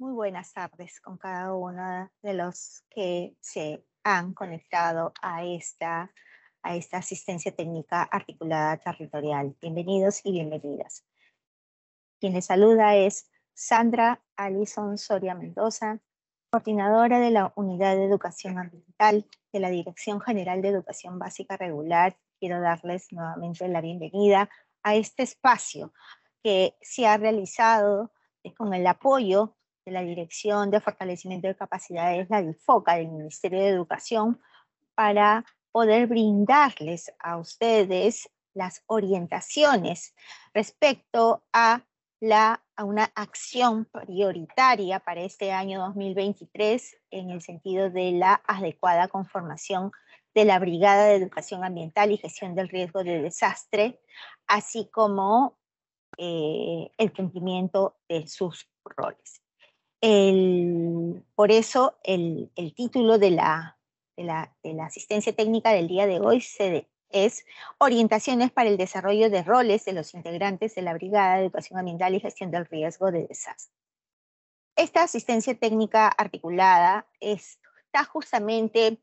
muy buenas tardes con cada uno de los que se han conectado a esta, a esta asistencia técnica articulada territorial. Bienvenidos y bienvenidas. Quien les saluda es Sandra Alison Soria Mendoza, coordinadora de la Unidad de Educación Ambiental de la Dirección General de Educación Básica Regular. Quiero darles nuevamente la bienvenida a este espacio que se ha realizado con el apoyo de la Dirección de Fortalecimiento de Capacidades, la DIFOCA, del Ministerio de Educación, para poder brindarles a ustedes las orientaciones respecto a, la, a una acción prioritaria para este año 2023 en el sentido de la adecuada conformación de la Brigada de Educación Ambiental y Gestión del Riesgo de Desastre, así como eh, el cumplimiento de sus roles por eso el, título de la, asistencia técnica del día de hoy es Orientaciones para el desarrollo de roles de los integrantes de la Brigada de Educación Ambiental y Gestión del Riesgo de desastre. Esta asistencia técnica articulada está justamente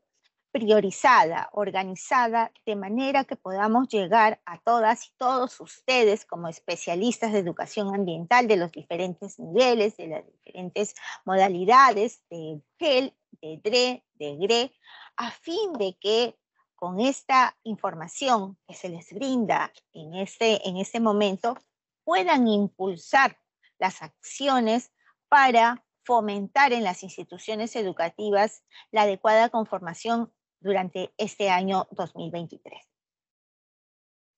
priorizada, organizada, de manera que podamos llegar a todas y todos ustedes como especialistas de educación ambiental de los diferentes niveles, de las diferentes modalidades de GEL, de DRE, de GRE, a fin de que con esta información que se les brinda en este, en este momento puedan impulsar las acciones para fomentar en las instituciones educativas la adecuada conformación durante este año 2023.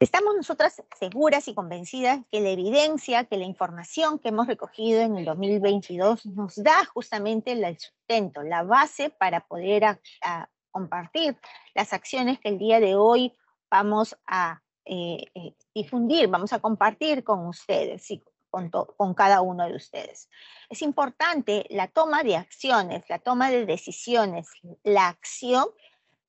Estamos nosotras seguras y convencidas que la evidencia, que la información que hemos recogido en el 2022 nos da justamente el sustento, la base para poder compartir las acciones que el día de hoy vamos a eh, eh, difundir, vamos a compartir con ustedes y con, con cada uno de ustedes. Es importante la toma de acciones, la toma de decisiones, la acción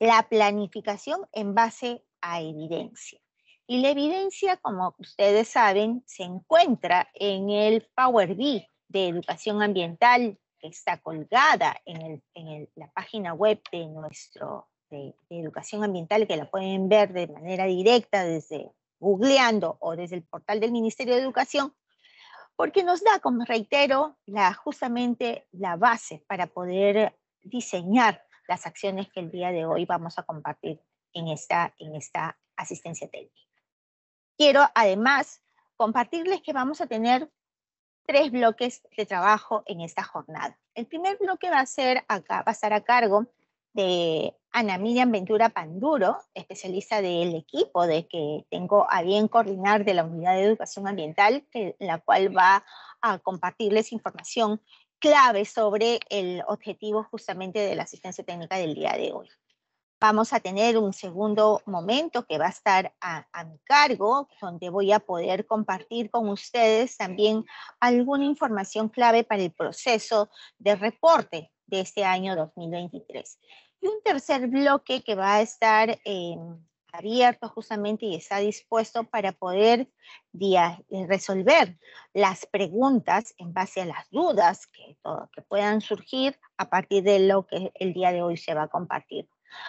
la planificación en base a evidencia. Y la evidencia, como ustedes saben, se encuentra en el Power BI de educación ambiental que está colgada en, la página web de nuestro de, educación ambiental, que la pueden ver de manera directa desde googleando o desde el portal del Ministerio de Educación, porque nos da, como reitero, justamente la base para poder diseñar las acciones que el día de hoy vamos a compartir en esta, en esta asistencia técnica. Quiero además compartirles que vamos a tener tres bloques de trabajo en esta jornada. El primer bloque va a, ser acá, va a estar a cargo de Ana Miriam Ventura Panduro, especialista del equipo de que tengo a bien coordinar de la Unidad de Educación Ambiental, la cual va a compartirles información clave sobre el objetivo justamente de la asistencia técnica del día de hoy. Vamos a tener un segundo momento que va a estar a, mi cargo, donde voy a poder compartir con ustedes también alguna información clave para el proceso de reporte de este año 2023. Y un tercer bloque que va a estar en abierto justamente y está dispuesto para poder eh, resolver las preguntas en base a las dudas que, puedan surgir a partir de lo que el día de hoy se va a compartir.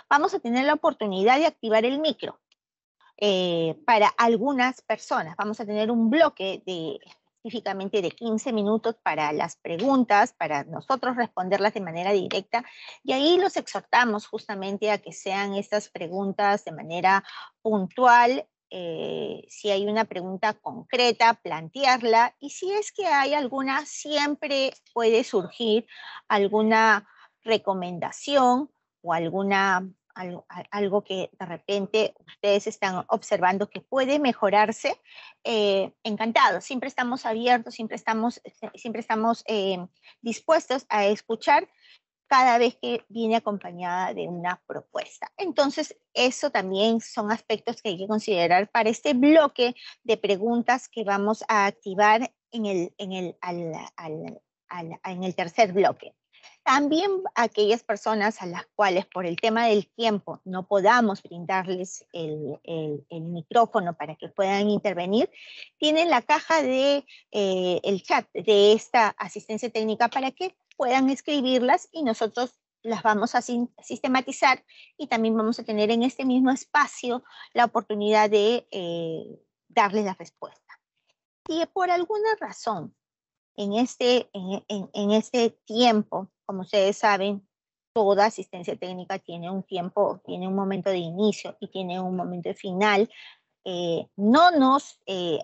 Vamos a tener la oportunidad de activar el micro eh, para algunas personas. Vamos a tener un bloque de específicamente de 15 minutos para las preguntas, para nosotros responderlas de manera directa. Y ahí los exhortamos justamente a que sean estas preguntas de manera puntual, eh, si hay una pregunta concreta, plantearla y si es que hay alguna, siempre puede surgir alguna recomendación o alguna algo, que de repente ustedes están observando que puede mejorarse, encantado, eh, encantados. Siempre estamos abiertos, siempre estamos, eh, siempre estamos eh, dispuestos a escuchar cada vez que viene acompañada de una propuesta. Entonces, eso también son aspectos que hay que considerar para este bloque de preguntas que vamos a activar en el, en el, en el tercer bloque. También aquellas personas a las cuales por el tema del tiempo no podamos brindarles el, el, micrófono para que puedan intervenir, tienen la caja de eh, el chat de esta asistencia técnica para que puedan escribirlas y nosotros las vamos a sistematizar y también vamos a tener en este mismo espacio la oportunidad de eh, darles la respuesta. y por alguna razón en este, en, en, en este tiempo como ustedes saben, toda asistencia técnica tiene un tiempo, tiene un momento de inicio y tiene un momento de final. Eh, no, nos, eh,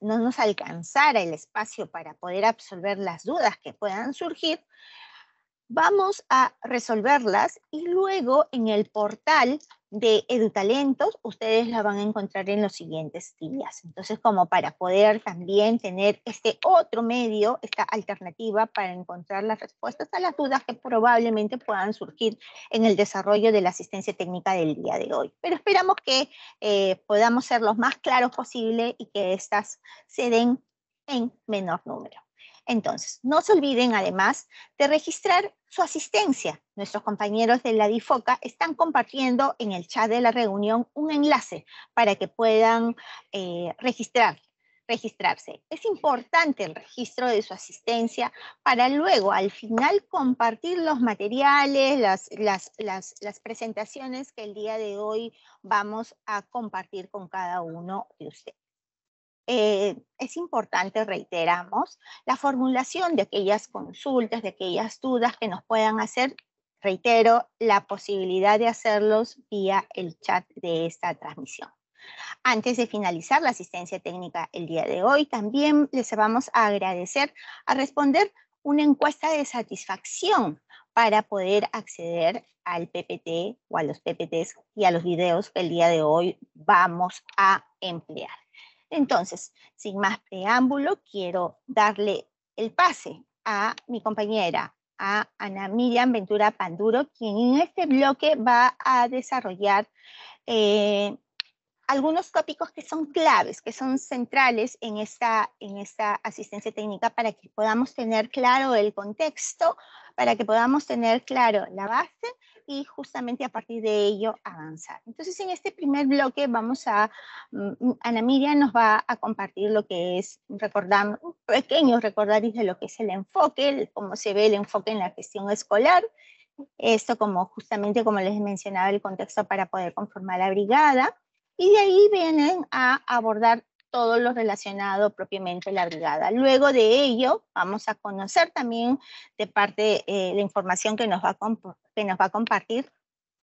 no nos el espacio para poder absorber las dudas que puedan surgir, vamos a resolverlas y luego en el portal de EduTalentos, ustedes la van a encontrar en los siguientes días. Entonces, como para poder también tener este otro medio, esta alternativa para encontrar las respuestas a las dudas que probablemente puedan surgir en el desarrollo de la asistencia técnica del día de hoy. Pero esperamos que eh, podamos ser los más claros posible y que estas se den en menor número. Entonces, no se olviden además de registrar su asistencia. Nuestros compañeros de la DIFOCA están compartiendo en el chat de la reunión un enlace para que puedan eh, registrar, registrarse. Es importante el registro de su asistencia para luego, al final, compartir los materiales, las presentaciones que el día de hoy vamos a compartir con cada uno de ustedes. Eh, es importante, reiteramos, la formulación de aquellas consultas, de aquellas dudas que nos puedan hacer. Reitero, la posibilidad de hacerlos vía el chat de esta transmisión. Antes de finalizar la asistencia técnica el día de hoy, también les vamos a agradecer a responder una encuesta de satisfacción para poder acceder al PPT o a los PPTs y a los videos que el día de hoy vamos a emplear. Entonces, sin más preámbulo, quiero darle el pase a mi compañera, a Ana Miriam Ventura Panduro, quien en este bloque va a desarrollar eh, algunos tópicos que son claves, que son centrales en esta asistencia técnica para que podamos tener claro el contexto, para que podamos tener claro la base y justamente a partir de ello avanzar. Entonces, en este primer bloque vamos a, mm, mm, Ana Miriam nos va a compartir lo que es, recordar, pequeños recordar de lo que es el enfoque, cómo se ve el enfoque en la gestión escolar, esto como justamente como les mencionaba el contexto para poder conformar la brigada, y de ahí vienen a abordar todo lo relacionado propiamente a la brigada. Luego de ello, vamos a conocer también de parte de eh, la información que nos, va a que nos va a compartir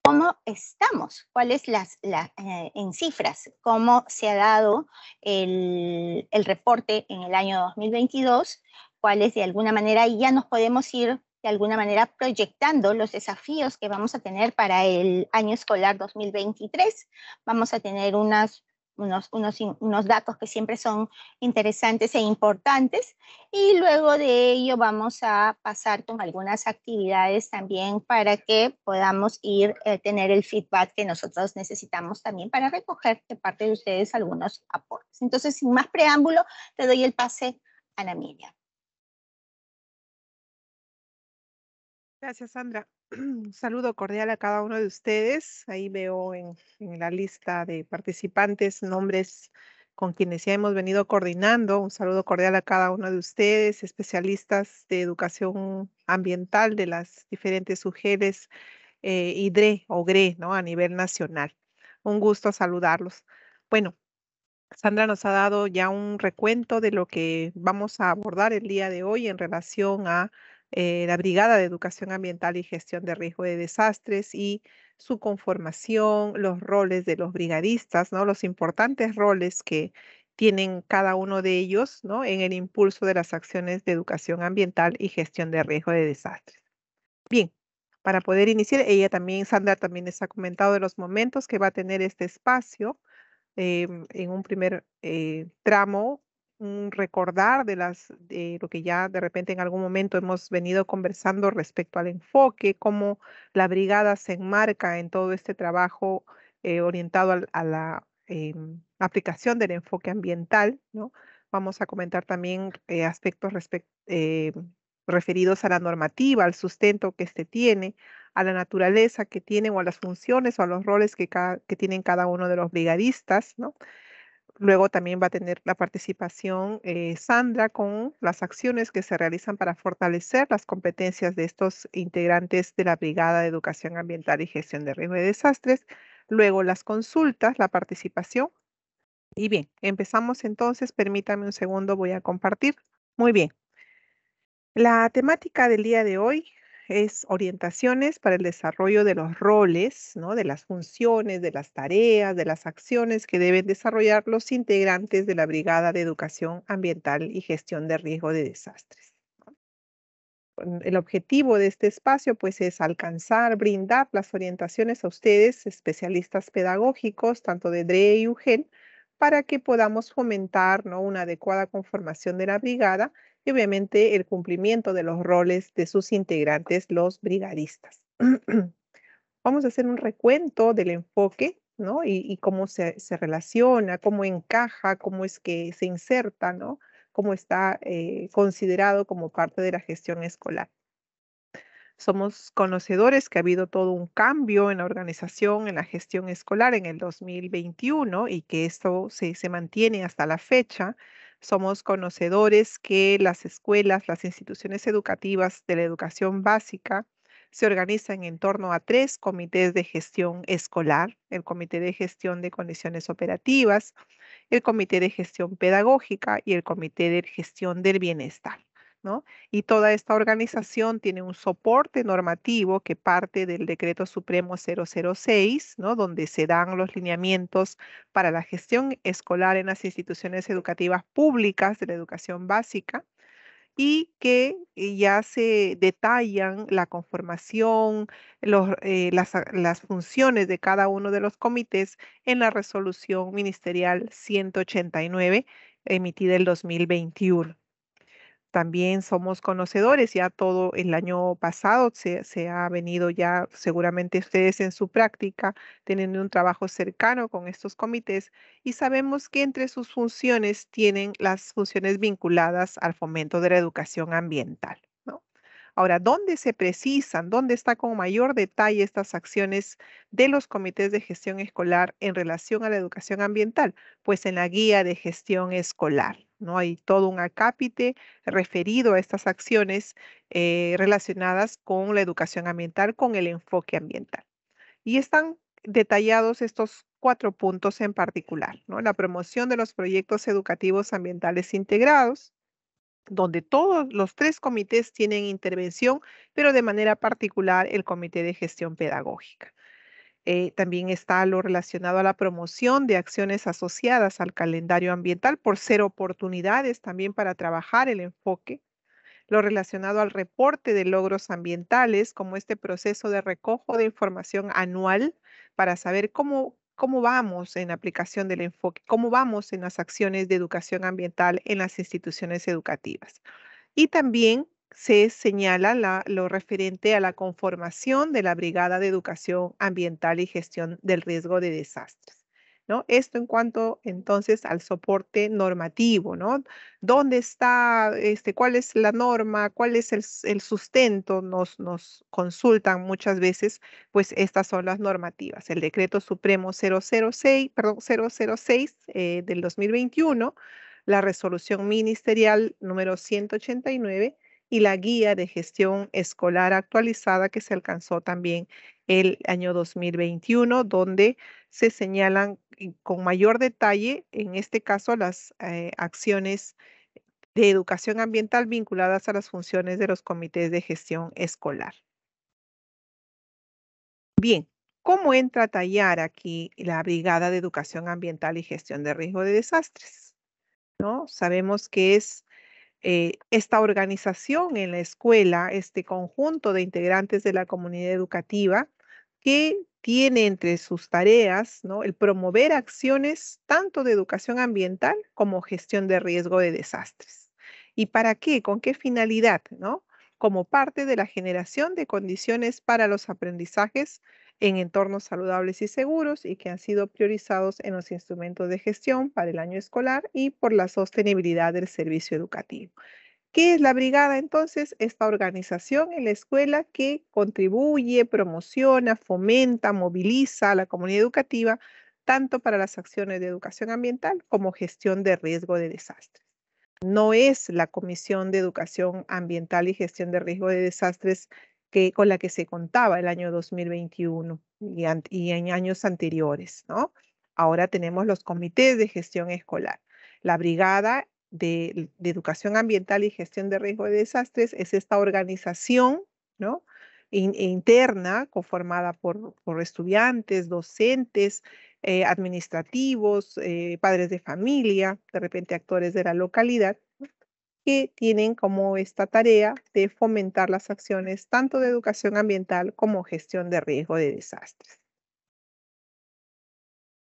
cómo estamos, cuáles las, las eh, en cifras, cómo se ha dado el, el reporte en el año 2022, cuáles de alguna manera y ya nos podemos ir de alguna manera proyectando los desafíos que vamos a tener para el año escolar 2023. Vamos a tener unas unos, unos, datos que siempre son interesantes e importantes. Y luego de ello vamos a pasar con algunas actividades también para que podamos ir, a eh, tener el feedback que nosotros necesitamos también para recoger de parte de ustedes algunos aportes. Entonces, sin más preámbulo, te doy el pase a la Gracias, Sandra. Un saludo cordial a cada uno de ustedes. Ahí veo en, la lista de participantes nombres con quienes ya hemos venido coordinando. Un saludo cordial a cada uno de ustedes, especialistas de educación ambiental de las diferentes UGELES eh, IDRE o GRE ¿no? a nivel nacional. Un gusto saludarlos. Bueno, Sandra nos ha dado ya un recuento de lo que vamos a abordar el día de hoy en relación a eh, la Brigada de Educación Ambiental y Gestión de Riesgo de Desastres y su conformación, los roles de los brigadistas, ¿no? los importantes roles que tienen cada uno de ellos ¿no? en el impulso de las acciones de educación ambiental y gestión de riesgo de desastres. Bien, para poder iniciar, ella también, Sandra también les ha comentado de los momentos que va a tener este espacio em, en un primer eh, tramo recordar de las de lo que ya de repente en algún momento hemos venido conversando respecto al enfoque, cómo la brigada se enmarca en todo este trabajo eh, orientado a, la em, aplicación del enfoque ambiental, ¿no? Vamos a comentar también eh, aspectos eh, referidos a la normativa, al sustento que este tiene, a la naturaleza que tiene o a las funciones o a los roles que, que tienen cada uno de los brigadistas, ¿no? Luego también va a tener la participación eh, Sandra con las acciones que se realizan para fortalecer las competencias de estos integrantes de la Brigada de Educación Ambiental y Gestión de Riesgo de Desastres. Luego las consultas, la participación. Y bien, empezamos entonces. Permítame un segundo, voy a compartir. Muy bien. La temática del día de hoy es orientaciones para el desarrollo de los roles, ¿no? de las funciones, de las tareas, de las acciones que deben desarrollar los integrantes de la Brigada de Educación Ambiental y Gestión de Riesgo de Desastres. El objetivo de este espacio pues, es alcanzar, brindar las orientaciones a ustedes, especialistas pedagógicos, tanto de DRE y UGEN, para que podamos fomentar una adecuada conformación de la brigada y obviamente el cumplimiento de los roles de sus integrantes, los brigadistas. Vamos a hacer un recuento del enfoque Y, cómo se, relaciona, cómo encaja, cómo es que se inserta, cómo está eh, considerado como parte de la gestión escolar. Somos conocedores que ha habido todo un cambio en la organización, en la gestión escolar en el 2021 y que esto se mantiene hasta la fecha. Somos conocedores que las escuelas, las instituciones educativas de la educación básica se organizan en torno a tres comités de gestión escolar, el Comité de Gestión de Condiciones Operativas, el Comité de Gestión Pedagógica y el Comité de Gestión del Bienestar. Y toda esta organización tiene un soporte normativo que parte del Decreto Supremo 006, Donde se dan los lineamientos para la gestión escolar en las instituciones educativas públicas de la educación básica y que eh, ya se detallan la conformación, eh, las, ah, las, funciones de cada uno de los comités en la resolución ministerial 189 emitida el 2021 también somos conocedores, ya todo el año pasado se, ha venido ya, seguramente ustedes en su práctica teniendo un trabajo cercano con estos comités y sabemos que entre sus funciones tienen las funciones vinculadas al fomento de la educación ambiental. Ahora, ¿dónde se precisan, dónde está con mayor detalle estas acciones de los comités de gestión escolar en relación a la educación ambiental? Pues en la guía de gestión escolar. ¿no? Hay todo un acápite referido a estas acciones eh, relacionadas con la educación ambiental, con el enfoque ambiental. Y están detallados estos cuatro puntos en particular, La promoción de los proyectos educativos ambientales integrados, donde todos los tres comités tienen intervención, pero de manera particular el Comité de Gestión Pedagógica. Eh, también está lo relacionado a la promoción de acciones asociadas al calendario ambiental por ser oportunidades también para trabajar el enfoque. Lo relacionado al reporte de logros ambientales, como este proceso de recojo de información anual para saber cómo, cómo vamos en aplicación del enfoque, cómo vamos en las acciones de educación ambiental en las instituciones educativas. Y también se señala lo referente a la conformación de la Brigada de Educación Ambiental y Gestión del Riesgo de Desastres. ¿No? Esto en cuanto entonces al soporte normativo, ¿no? ¿Dónde está, este, cuál es la norma, cuál es el, sustento? Nos, nos, consultan muchas veces, pues estas son las normativas. El decreto supremo 006, perdón, 006 eh, del 2021, la resolución ministerial número 189 y la guía de gestión escolar actualizada que se alcanzó también el año 2021, donde se señalan eh, con mayor detalle, en este caso, las eh, acciones de educación ambiental vinculadas a las funciones de los comités de gestión escolar. Bien, ¿cómo entra a tallar aquí la Brigada de Educación Ambiental y Gestión de Riesgo de Desastres? ¿No? Sabemos que es eh, esta organización en la escuela, este conjunto de integrantes de la comunidad educativa que tiene entre sus tareas ¿no? el promover acciones tanto de educación ambiental como gestión de riesgo de desastres. ¿Y para qué? ¿Con qué finalidad? ¿no? Como parte de la generación de condiciones para los aprendizajes en entornos saludables y seguros y que han sido priorizados en los instrumentos de gestión para el año escolar y por la sostenibilidad del servicio educativo. ¿Qué es la brigada entonces? Esta organización en la escuela que contribuye, promociona, fomenta, moviliza a la comunidad educativa tanto para las acciones de educación ambiental como gestión de riesgo de desastres. No es la Comisión de Educación Ambiental y Gestión de Riesgo de Desastres con la que se contaba el año 2021 y, en años anteriores, ¿no? Ahora tenemos los comités de gestión escolar. La brigada de, Educación Ambiental y Gestión de Riesgo de Desastres es esta organización ¿no? interna conformada por, estudiantes, docentes, eh, administrativos, eh, padres de familia, de repente actores de la localidad, que tienen como esta tarea de fomentar las acciones tanto de educación ambiental como gestión de riesgo de desastres.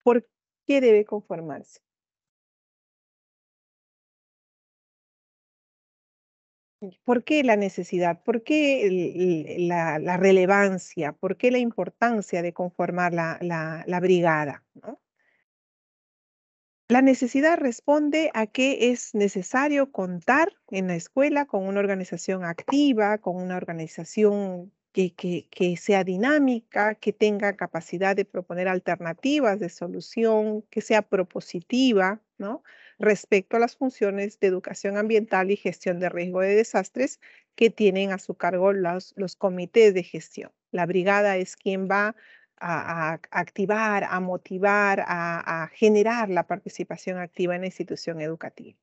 ¿Por qué debe conformarse? ¿Por qué la necesidad? ¿Por qué la, relevancia? ¿Por qué la importancia de conformar la, la brigada? ¿no? La necesidad responde a que es necesario contar en la escuela con una organización activa, con una organización que, sea dinámica, que tenga capacidad de proponer alternativas de solución, que sea propositiva, Respecto a las funciones de educación ambiental y gestión de riesgo de desastres que tienen a su cargo los, los comités de gestión. La brigada es quien va a, activar, a motivar, a, generar la participación activa en la institución educativa.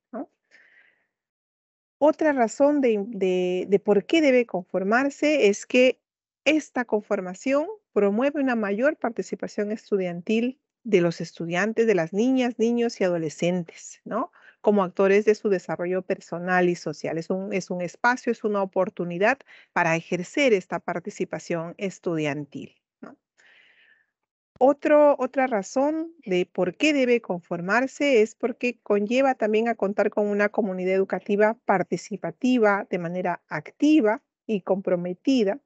Otra razón de, por qué debe conformarse es que esta conformación promueve una mayor participación estudiantil de los estudiantes, de las niñas, niños y adolescentes, Como actores de su desarrollo personal y social. es un espacio, es una oportunidad para ejercer esta participación estudiantil otra razón de por qué debe conformarse es porque conlleva también a contar con una comunidad educativa participativa de manera activa y comprometida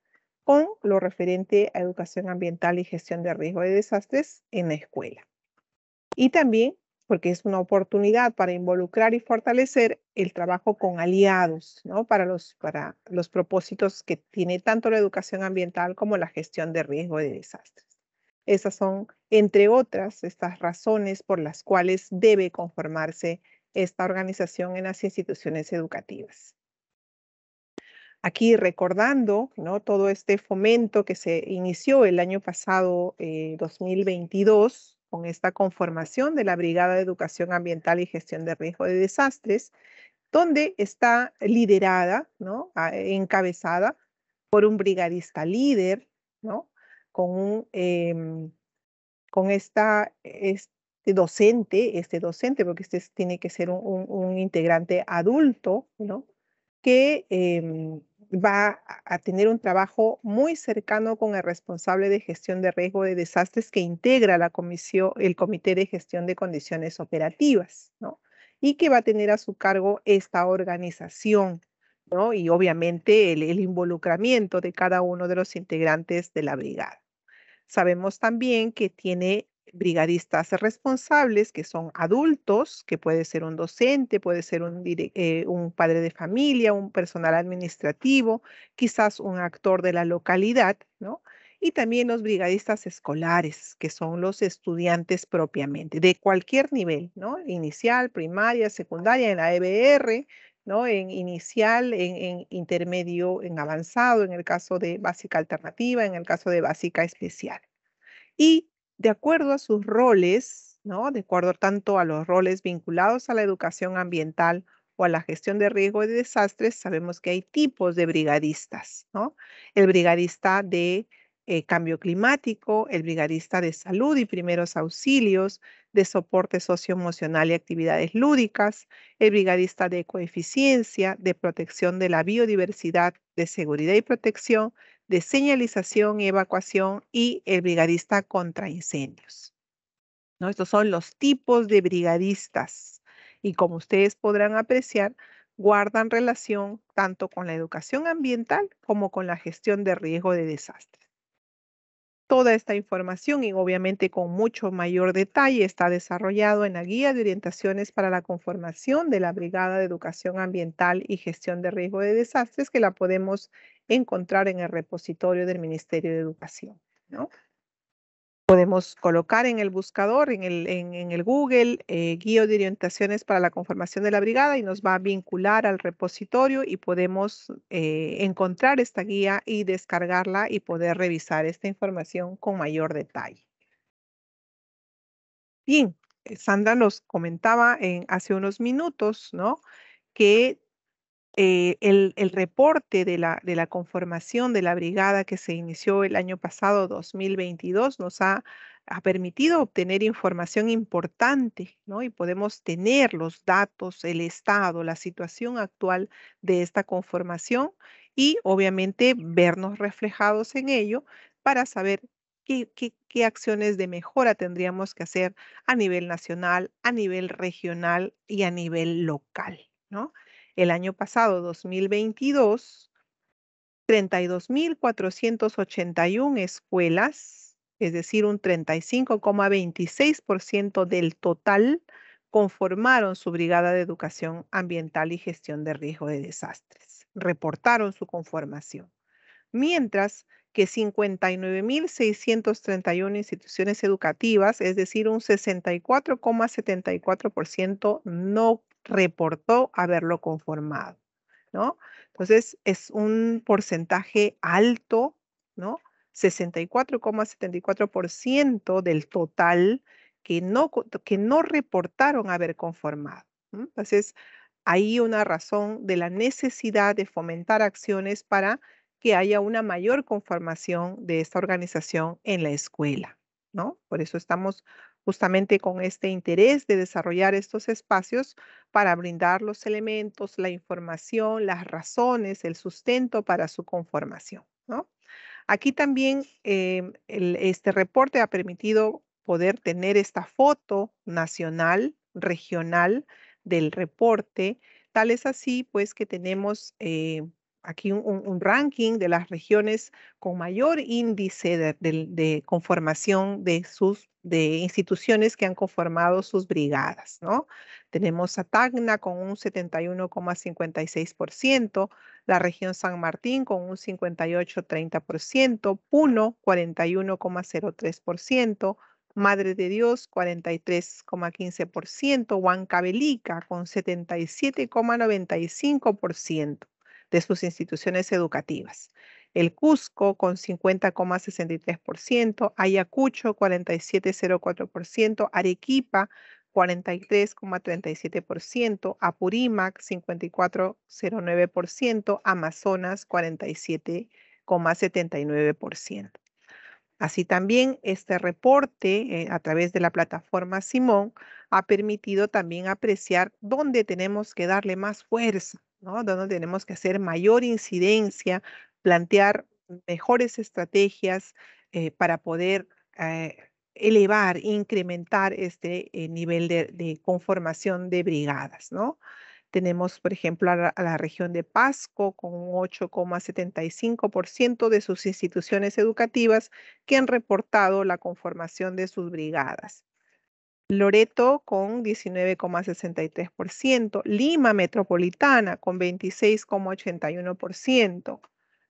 con lo referente a educación ambiental y gestión de riesgo de desastres en la escuela. Y también porque es una oportunidad para involucrar y fortalecer el trabajo con aliados ¿no? para, los, para los propósitos que tiene tanto la educación ambiental como la gestión de riesgo de desastres. Esas son, entre otras, estas razones por las cuales debe conformarse esta organización en las instituciones educativas. Aquí recordando ¿no? todo este fomento que se inició el año pasado, 2022, eh, con esta conformación de la Brigada de Educación Ambiental y Gestión de Riesgo de Desastres, donde está liderada, ¿no? encabezada por un brigadista líder, ¿no? con, em, con esta, este docente, este docente, porque este tiene que ser un, integrante adulto, ¿no? Que em, va a tener un trabajo muy cercano con el responsable de gestión de riesgo de desastres que integra la comisión, el Comité de Gestión de Condiciones Operativas, ¿no? Y que va a tener a su cargo esta organización, ¿no? Y obviamente el involucramiento de cada uno de los integrantes de la brigada. Sabemos también que tiene brigadistas responsables que son adultos, que puede ser un docente, puede ser eh, un, padre de familia, un personal administrativo, quizás un actor de la localidad, ¿no? y también los brigadistas escolares, que son los estudiantes propiamente, de cualquier nivel, ¿no? Inicial, primaria, secundaria, en la EBR, en inicial, en, intermedio, en avanzado, en el caso de básica alternativa, en el caso de básica especial. Y de acuerdo a sus roles, ¿no? de acuerdo tanto a los roles vinculados a la educación ambiental o a la gestión de riesgo de desastres, sabemos que hay tipos de brigadistas. ¿no? El brigadista de eh, cambio climático, el brigadista de salud y primeros auxilios, de soporte socioemocional y actividades lúdicas, el brigadista de ecoeficiencia, de protección de la biodiversidad, de seguridad y protección, de señalización y evacuación y el brigadista contra incendios. ¿No? Estos son los tipos de brigadistas y como ustedes podrán apreciar, guardan relación tanto con la educación ambiental como con la gestión de riesgo de desastres. Toda esta información y obviamente con mucho mayor detalle está desarrollado en la Guía de Orientaciones para la Conformación de la Brigada de Educación Ambiental y Gestión de Riesgo de Desastres que la podemos encontrar en el repositorio del Ministerio de Educación. Podemos colocar en el buscador, en el, Google, guío eh, guía de orientaciones para la conformación de la brigada y nos va a vincular al repositorio y podemos eh, encontrar esta guía y descargarla y poder revisar esta información con mayor detalle. Bien, eh, Sandra nos comentaba en, hace unos minutos, ¿no? Que eh, el, reporte de la, conformación de la brigada que se inició el año pasado, 2022, nos ha permitido obtener información importante, ¿no? Y podemos tener los datos, el estado, la situación actual de esta conformación y obviamente vernos reflejados en ello para saber qué, qué acciones de mejora tendríamos que hacer a nivel nacional, a nivel regional y a nivel local, ¿no? El año pasado, 2022, 32.481 escuelas, es decir, un 35,26% del total, conformaron su Brigada de Educación Ambiental y Gestión de Riesgo de Desastres. Reportaron su conformación. Mientras que 59.631 instituciones educativas, es decir, un 64,74% no reportó haberlo conformado, ¿no? Entonces, es un porcentaje alto, ¿no? 64,74% del total que no, que no reportaron haber conformado. Entonces, hay una razón de la necesidad de fomentar acciones para que haya una mayor conformación de esta organización en la escuela, ¿no? Por eso estamos justamente con este interés de desarrollar estos espacios para brindar los elementos, la información, las razones, el sustento para su conformación. ¿no? Aquí también em, este reporte ha permitido poder tener esta foto nacional, regional del reporte, tal es así pues que tenemos eh, aquí un, ranking de las regiones con mayor índice de, conformación de sus de instituciones que han conformado sus brigadas, ¿no? Tenemos a Tacna con un 71,56%, la región San Martín con un 58,30%, Puno 41,03%, Madre de Dios 43,15%, Huancavelica con 77,95% de sus instituciones educativas. El Cusco con 50,63%, Ayacucho 47,04%, Arequipa 43,37%, Apurímac 54,09%, Amazonas 47,79%. Así también este reporte eh, a través de la plataforma Simón ha permitido también apreciar dónde tenemos que darle más fuerza donde tenemos que hacer mayor incidencia, plantear mejores estrategias eh, para poder eh, elevar, incrementar este eh, nivel de, conformación de brigadas, Tenemos, por ejemplo, a la, a la región de Pasco con un 8,75% de sus instituciones educativas que han reportado la conformación de sus brigadas. Loreto con 19,63%, Lima Metropolitana con 26,81%,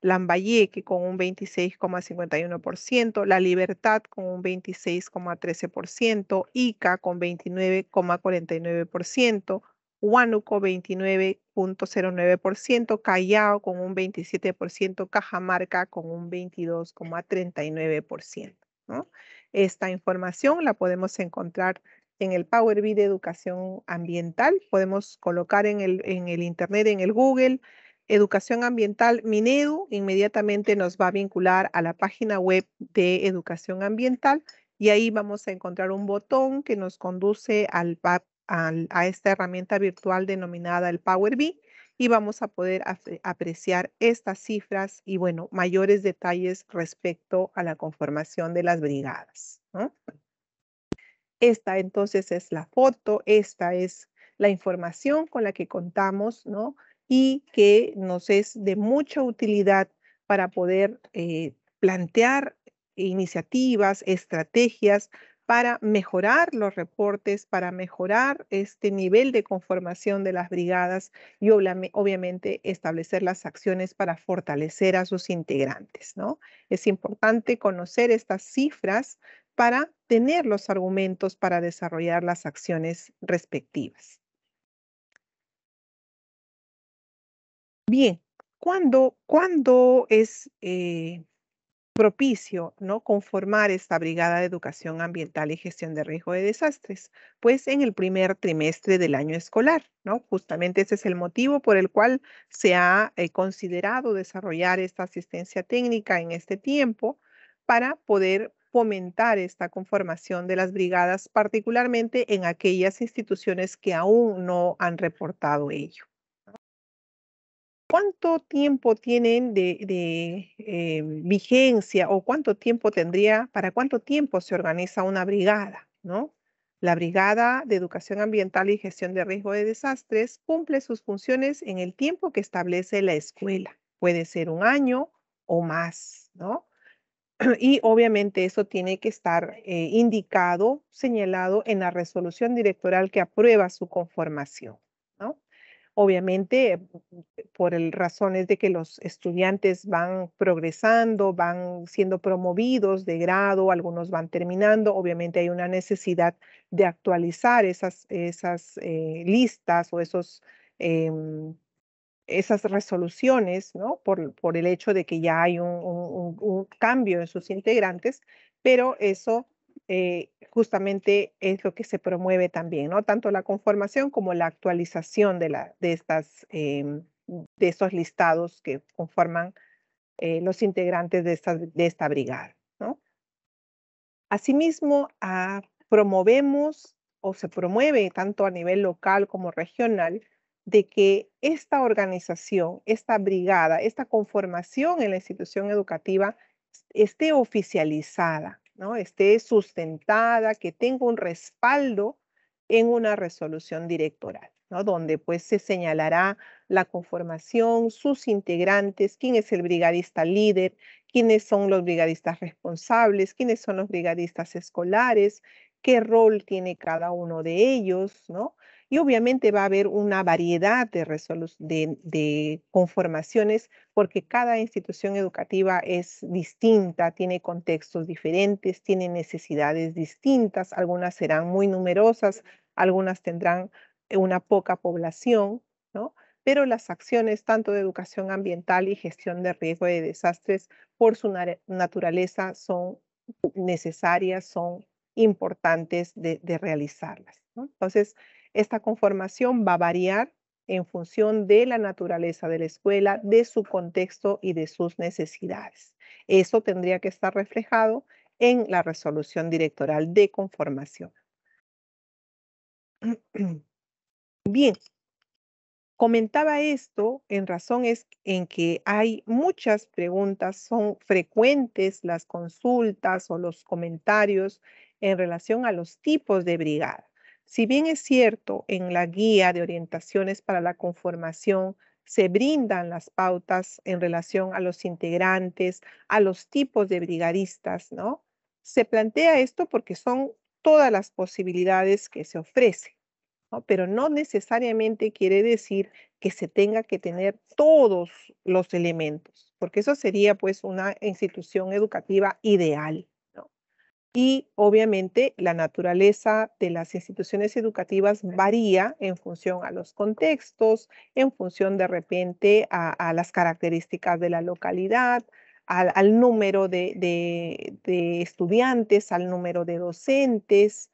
Lambayeque con un 26,51%, La Libertad con un 26,13%, Ica con 29,49%, Huánuco 29.09%, Callao con un 27%, Cajamarca con un 22,39%. ¿no? Esta información la podemos encontrar en el Power BI de Educación Ambiental. Podemos colocar en el, Internet, en el Google, Educación Ambiental Minedu. Inmediatamente nos va a vincular a la página web de Educación Ambiental y ahí vamos a encontrar un botón que nos conduce a, a esta herramienta virtual denominada el Power BI y vamos a poder apreciar estas cifras y, bueno, mayores detalles respecto a la conformación de las brigadas. Esta entonces es la foto, esta es la información con la que contamos, ¿no? Y que nos es de mucha utilidad para poder eh, plantear iniciativas, estrategias para mejorar los reportes, para mejorar este nivel de conformación de las brigadas y obviamente establecer las acciones para fortalecer a sus integrantes. ¿no? Es importante conocer estas cifras para tener los argumentos para desarrollar las acciones respectivas. Bien, ¿cuándo, es eh, propicio ¿no? conformar esta Brigada de Educación Ambiental y Gestión de Riesgo de Desastres, pues en el primer trimestre del año escolar. ¿no? Justamente ese es el motivo por el cual se ha eh, considerado desarrollar esta asistencia técnica en este tiempo para poder fomentar esta conformación de las brigadas, particularmente en aquellas instituciones que aún no han reportado ello. ¿cuánto tiempo tienen de, eh, vigencia o cuánto tiempo tendría, para cuánto tiempo se organiza una brigada, ¿no? La Brigada de Educación Ambiental y Gestión de Riesgo de Desastres cumple sus funciones en el tiempo que establece la escuela. Puede ser un año o más, ¿no? Y obviamente eso tiene que estar eh, indicado, señalado en la resolución directoral que aprueba su conformación obviamente por el razones de que los estudiantes van progresando, van siendo promovidos de grado, algunos van terminando, obviamente hay una necesidad de actualizar esas, esas eh, listas o esos, em, esas resoluciones, ¿no? Por, por, el hecho de que ya hay un cambio en sus integrantes, pero eso eh, justamente es lo que se promueve también, ¿no? Tanto la conformación como la actualización de, la, de, em, estos listados que conforman eh, los integrantes de esta, de esta brigada, ¿no? Asimismo, ah, promovemos o se promueve tanto a nivel local como regional de que esta organización, esta brigada, esta conformación en la institución educativa esté oficializada, ¿no? esté sustentada, que tenga un respaldo en una resolución directoral, ¿no? donde pues se señalará la conformación, sus integrantes, quién es el brigadista líder, quiénes son los brigadistas responsables, quiénes son los brigadistas escolares, qué rol tiene cada uno de ellos, ¿no? y obviamente va a haber una variedad de, conformaciones porque cada institución educativa es distinta, tiene contextos diferentes, tiene necesidades distintas, algunas serán muy numerosas, algunas tendrán eh, una poca población, ¿no? pero las acciones tanto de educación ambiental y gestión de riesgo de desastres por su naturaleza son necesarias, son importantes de, realizarlas. Entonces, esta conformación va a variar en función de la naturaleza de la escuela, de su contexto y de sus necesidades. Eso tendría que estar reflejado en la resolución directoral de conformación. Bien, comentaba esto en razón en que hay muchas preguntas, son frecuentes las consultas o los comentarios en relación a los tipos de brigada. Si bien es cierto, en la guía de orientaciones para la conformación se brindan las pautas en relación a los integrantes, a los tipos de brigadistas, ¿no? Se plantea esto porque son todas las posibilidades que se ofrece, ¿no? pero no necesariamente quiere decir que se tenga que tener todos los elementos, porque eso sería pues una institución educativa ideal y obviamente la naturaleza de las instituciones educativas varía en función a los contextos, en función de repente a, las características de la localidad, al, número de, estudiantes, al número de docentes,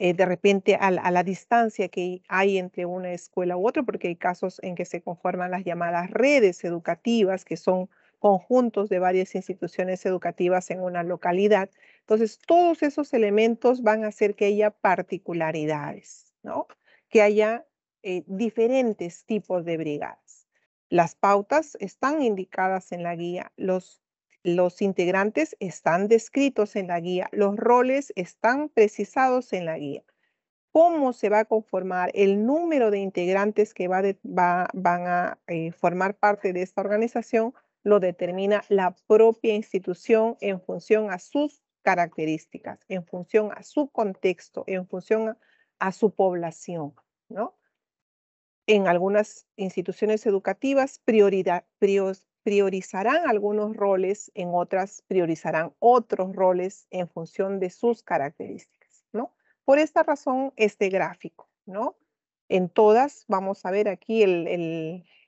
eh, de repente a la distancia que hay entre una escuela u otra, porque hay casos en que se conforman las llamadas redes educativas, que son conjuntos de varias instituciones educativas en una localidad. Entonces, todos esos elementos van a hacer que haya particularidades, ¿no? Que haya eh, diferentes tipos de brigadas. Las pautas están indicadas en la guía, los, los integrantes están descritos en la guía, los roles están precisados en la guía cómo se va a conformar el número de integrantes que va van a eh, formar parte de esta organización lo determina la propia institución en función a sus características, en función a su contexto, en función a, su población, ¿no? En algunas instituciones educativas priorizarán algunos roles, en otras priorizarán otros roles en función de sus características, ¿no? Por esta razón, este gráfico, ¿no? en todas, vamos a ver aquí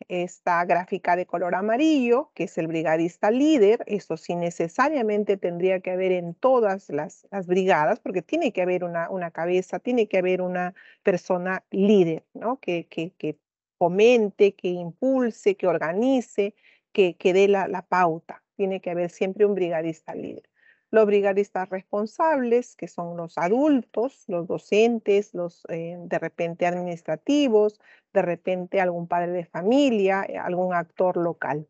esta gráfica de color amarillo, que es el brigadista líder. Eso sí necesariamente tendría que haber en todas las, brigadas, porque tiene que haber una, cabeza, tiene que haber una persona líder, ¿no? Que, que, que comente, que impulse, que organice, que, dé la pauta. Tiene que haber siempre un brigadista líder los brigadistas responsables, que son los adultos, los docentes, los eh, de repente administrativos, de repente algún padre de familia, eh, algún actor local.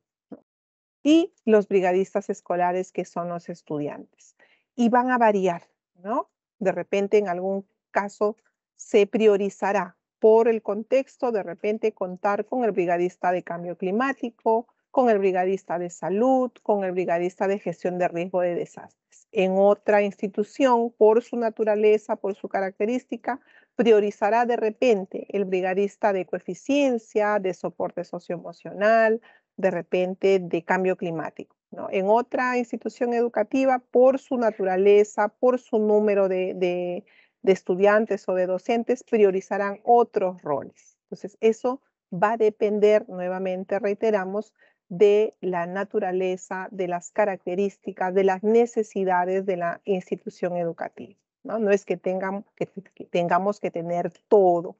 Y los brigadistas escolares, que son los estudiantes. Y van a variar, ¿no? De repente en algún caso se priorizará por el contexto, de repente contar con el brigadista de cambio climático, con el brigadista de salud, con el brigadista de gestión de riesgo de desastres. En otra institución, por su naturaleza, por su característica, priorizará de repente el brigadista de coeficiencia, de soporte socioemocional, de repente de cambio climático. En otra institución educativa, por su naturaleza, por su número de, de estudiantes o de docentes, priorizarán otros roles. Entonces, eso va a depender, nuevamente reiteramos, de la naturaleza, de las características, de las necesidades de la institución educativa. No, es que, tengamos que tener todo.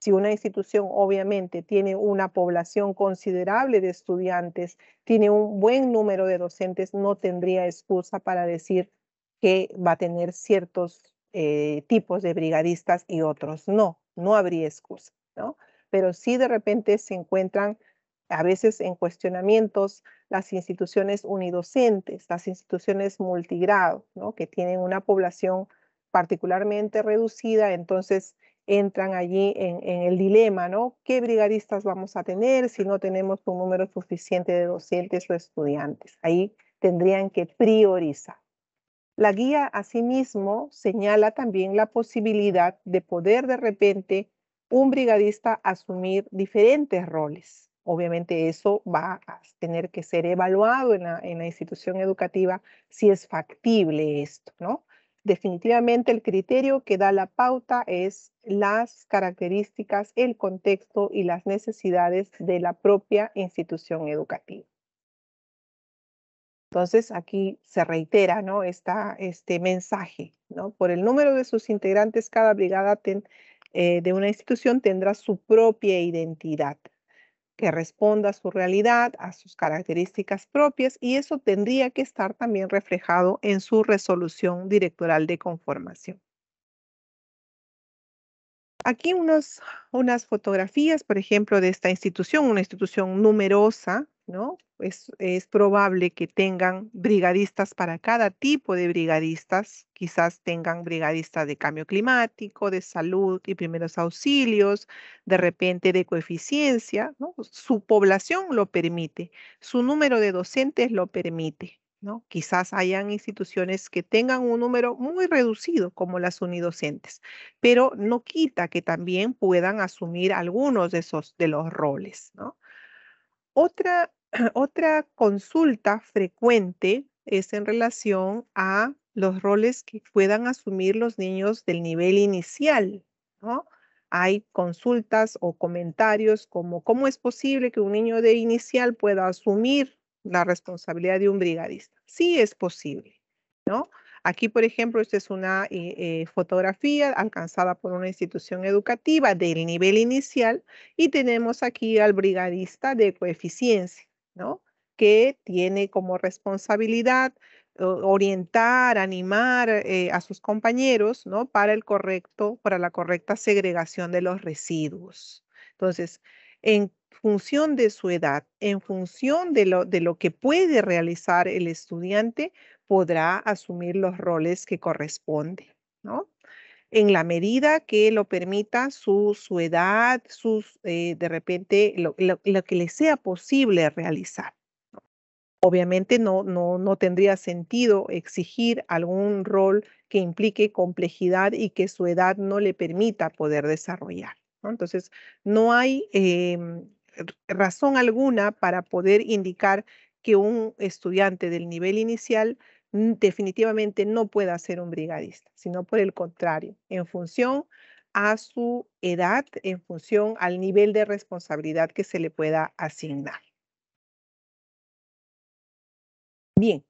Si una institución obviamente tiene una población considerable de estudiantes, tiene un buen número de docentes, no tendría excusa para decir que va a tener ciertos eh, tipos de brigadistas y otros no, no habría excusa, ¿no? Pero si de repente se encuentran a veces en cuestionamientos las instituciones unidocentes, las instituciones multigrado, que tienen una población particularmente reducida, entonces entran allí en, el dilema, ¿no? ¿Qué brigadistas vamos a tener si no tenemos un número suficiente de docentes o estudiantes? Ahí tendrían que priorizar. La guía asimismo señala también la posibilidad de poder de repente un brigadista asumir diferentes roles, Obviamente eso va a tener que ser evaluado en la, institución educativa si es factible esto, ¿no? Definitivamente el criterio que da la pauta es las características, el contexto y las necesidades de la propia institución educativa. Entonces aquí se reitera ¿no? este mensaje. ¿no? Por el número de sus integrantes, cada brigada eh, de una institución tendrá su propia identidad que responda a su realidad, a sus características propias y eso tendría que estar también reflejado en su resolución directoral de conformación. Aquí unas fotografías, por ejemplo, de esta institución, una institución numerosa ¿no? Es, probable que tengan brigadistas para cada tipo de brigadistas, quizás tengan brigadistas de cambio climático, de salud y primeros auxilios, de repente de coeficiencia, Su población lo permite, su número de docentes lo permite. Quizás hayan instituciones que tengan un número muy reducido, como las unidocentes, pero no quita que también puedan asumir algunos de esos de los roles, Otra Otra consulta frecuente es en relación a los roles que puedan asumir los niños del nivel inicial, ¿no? Hay consultas o comentarios como cómo es posible que un niño de inicial pueda asumir la responsabilidad de un brigadista. Sí es posible, ¿no? Aquí, por ejemplo, esta es una eh, eh, fotografía alcanzada por una institución educativa del nivel inicial y tenemos aquí al brigadista de coeficiencia que tiene como responsabilidad eh, orientar, animar eh, a sus compañeros para, el correcto, para la correcta segregación de los residuos. Entonces, en función de su edad, en función de lo, de lo que puede realizar el estudiante, podrá asumir los roles que corresponden. ¿no? en la medida que lo permita su, su edad, sus, eh, de repente, lo, que le sea posible realizar. Obviamente no, no, no tendría sentido exigir algún rol que implique complejidad y que su edad no le permita poder desarrollar. Entonces, no hay em, razón alguna para poder indicar que un estudiante del nivel inicial definitivamente no pueda ser un brigadista, sino por el contrario, en función a su edad, en función al nivel de responsabilidad que se le pueda asignar. Bien,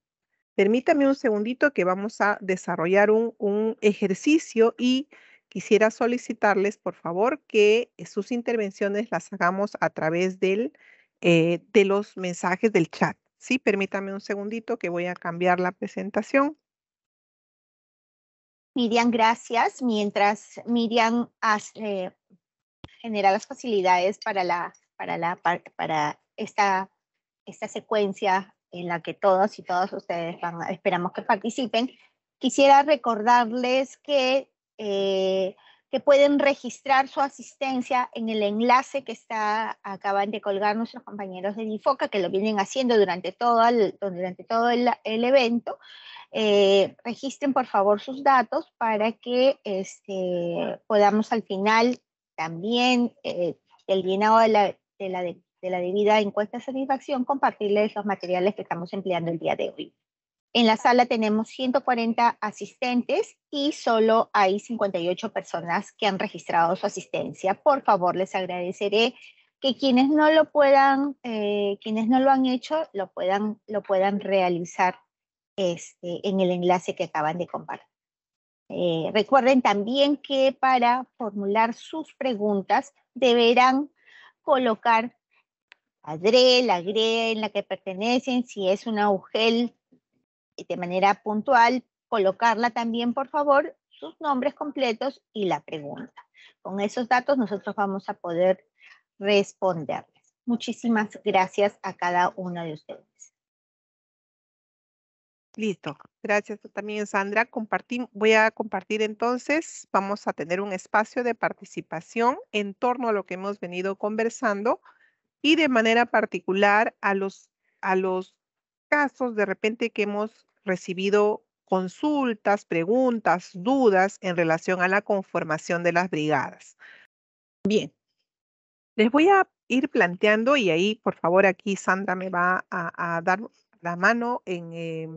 permítame un segundito que vamos a desarrollar un, ejercicio y quisiera solicitarles, por favor, que sus intervenciones las hagamos a través del, eh, de los mensajes del chat. Sí, permítame un segundito que voy a cambiar la presentación. Miriam, gracias. Mientras Miriam hace, genera las facilidades para, la, para, la, para esta, esta secuencia en la que todos y todas ustedes esperamos que participen, quisiera recordarles que eh, que pueden registrar su asistencia en el enlace que está, acaban de colgar nuestros compañeros de Difoca, que lo vienen haciendo durante todo el, durante todo el, evento. Eh, registren por favor sus datos para que este, podamos al final también eh, del llenado de la, de la debida encuesta de satisfacción compartirles los materiales que estamos empleando el día de hoy. En la sala tenemos 140 asistentes y solo hay 58 personas que han registrado su asistencia. Por favor, les agradeceré que quienes no lo puedan, eh, quienes no lo han hecho, lo puedan, lo puedan realizar este, en el enlace que acaban de compartir. Eh, recuerden también que para formular sus preguntas deberán colocar la DRE, la GRE en la que pertenecen, si es una UGEL de manera puntual, colocarla también, por favor, sus nombres completos y la pregunta. Con esos datos nosotros vamos a poder responderles. Muchísimas gracias a cada uno de ustedes. Listo. Gracias también, Sandra. voy a compartir entonces, vamos a tener un espacio de participación en torno a lo que hemos venido conversando y de manera particular a los, a los casos de repente que hemos recibido consultas, preguntas, dudas en relación a la conformación de las brigadas. Bien, les voy a ir planteando y ahí, por favor, aquí Sandra me va a, dar la mano eh,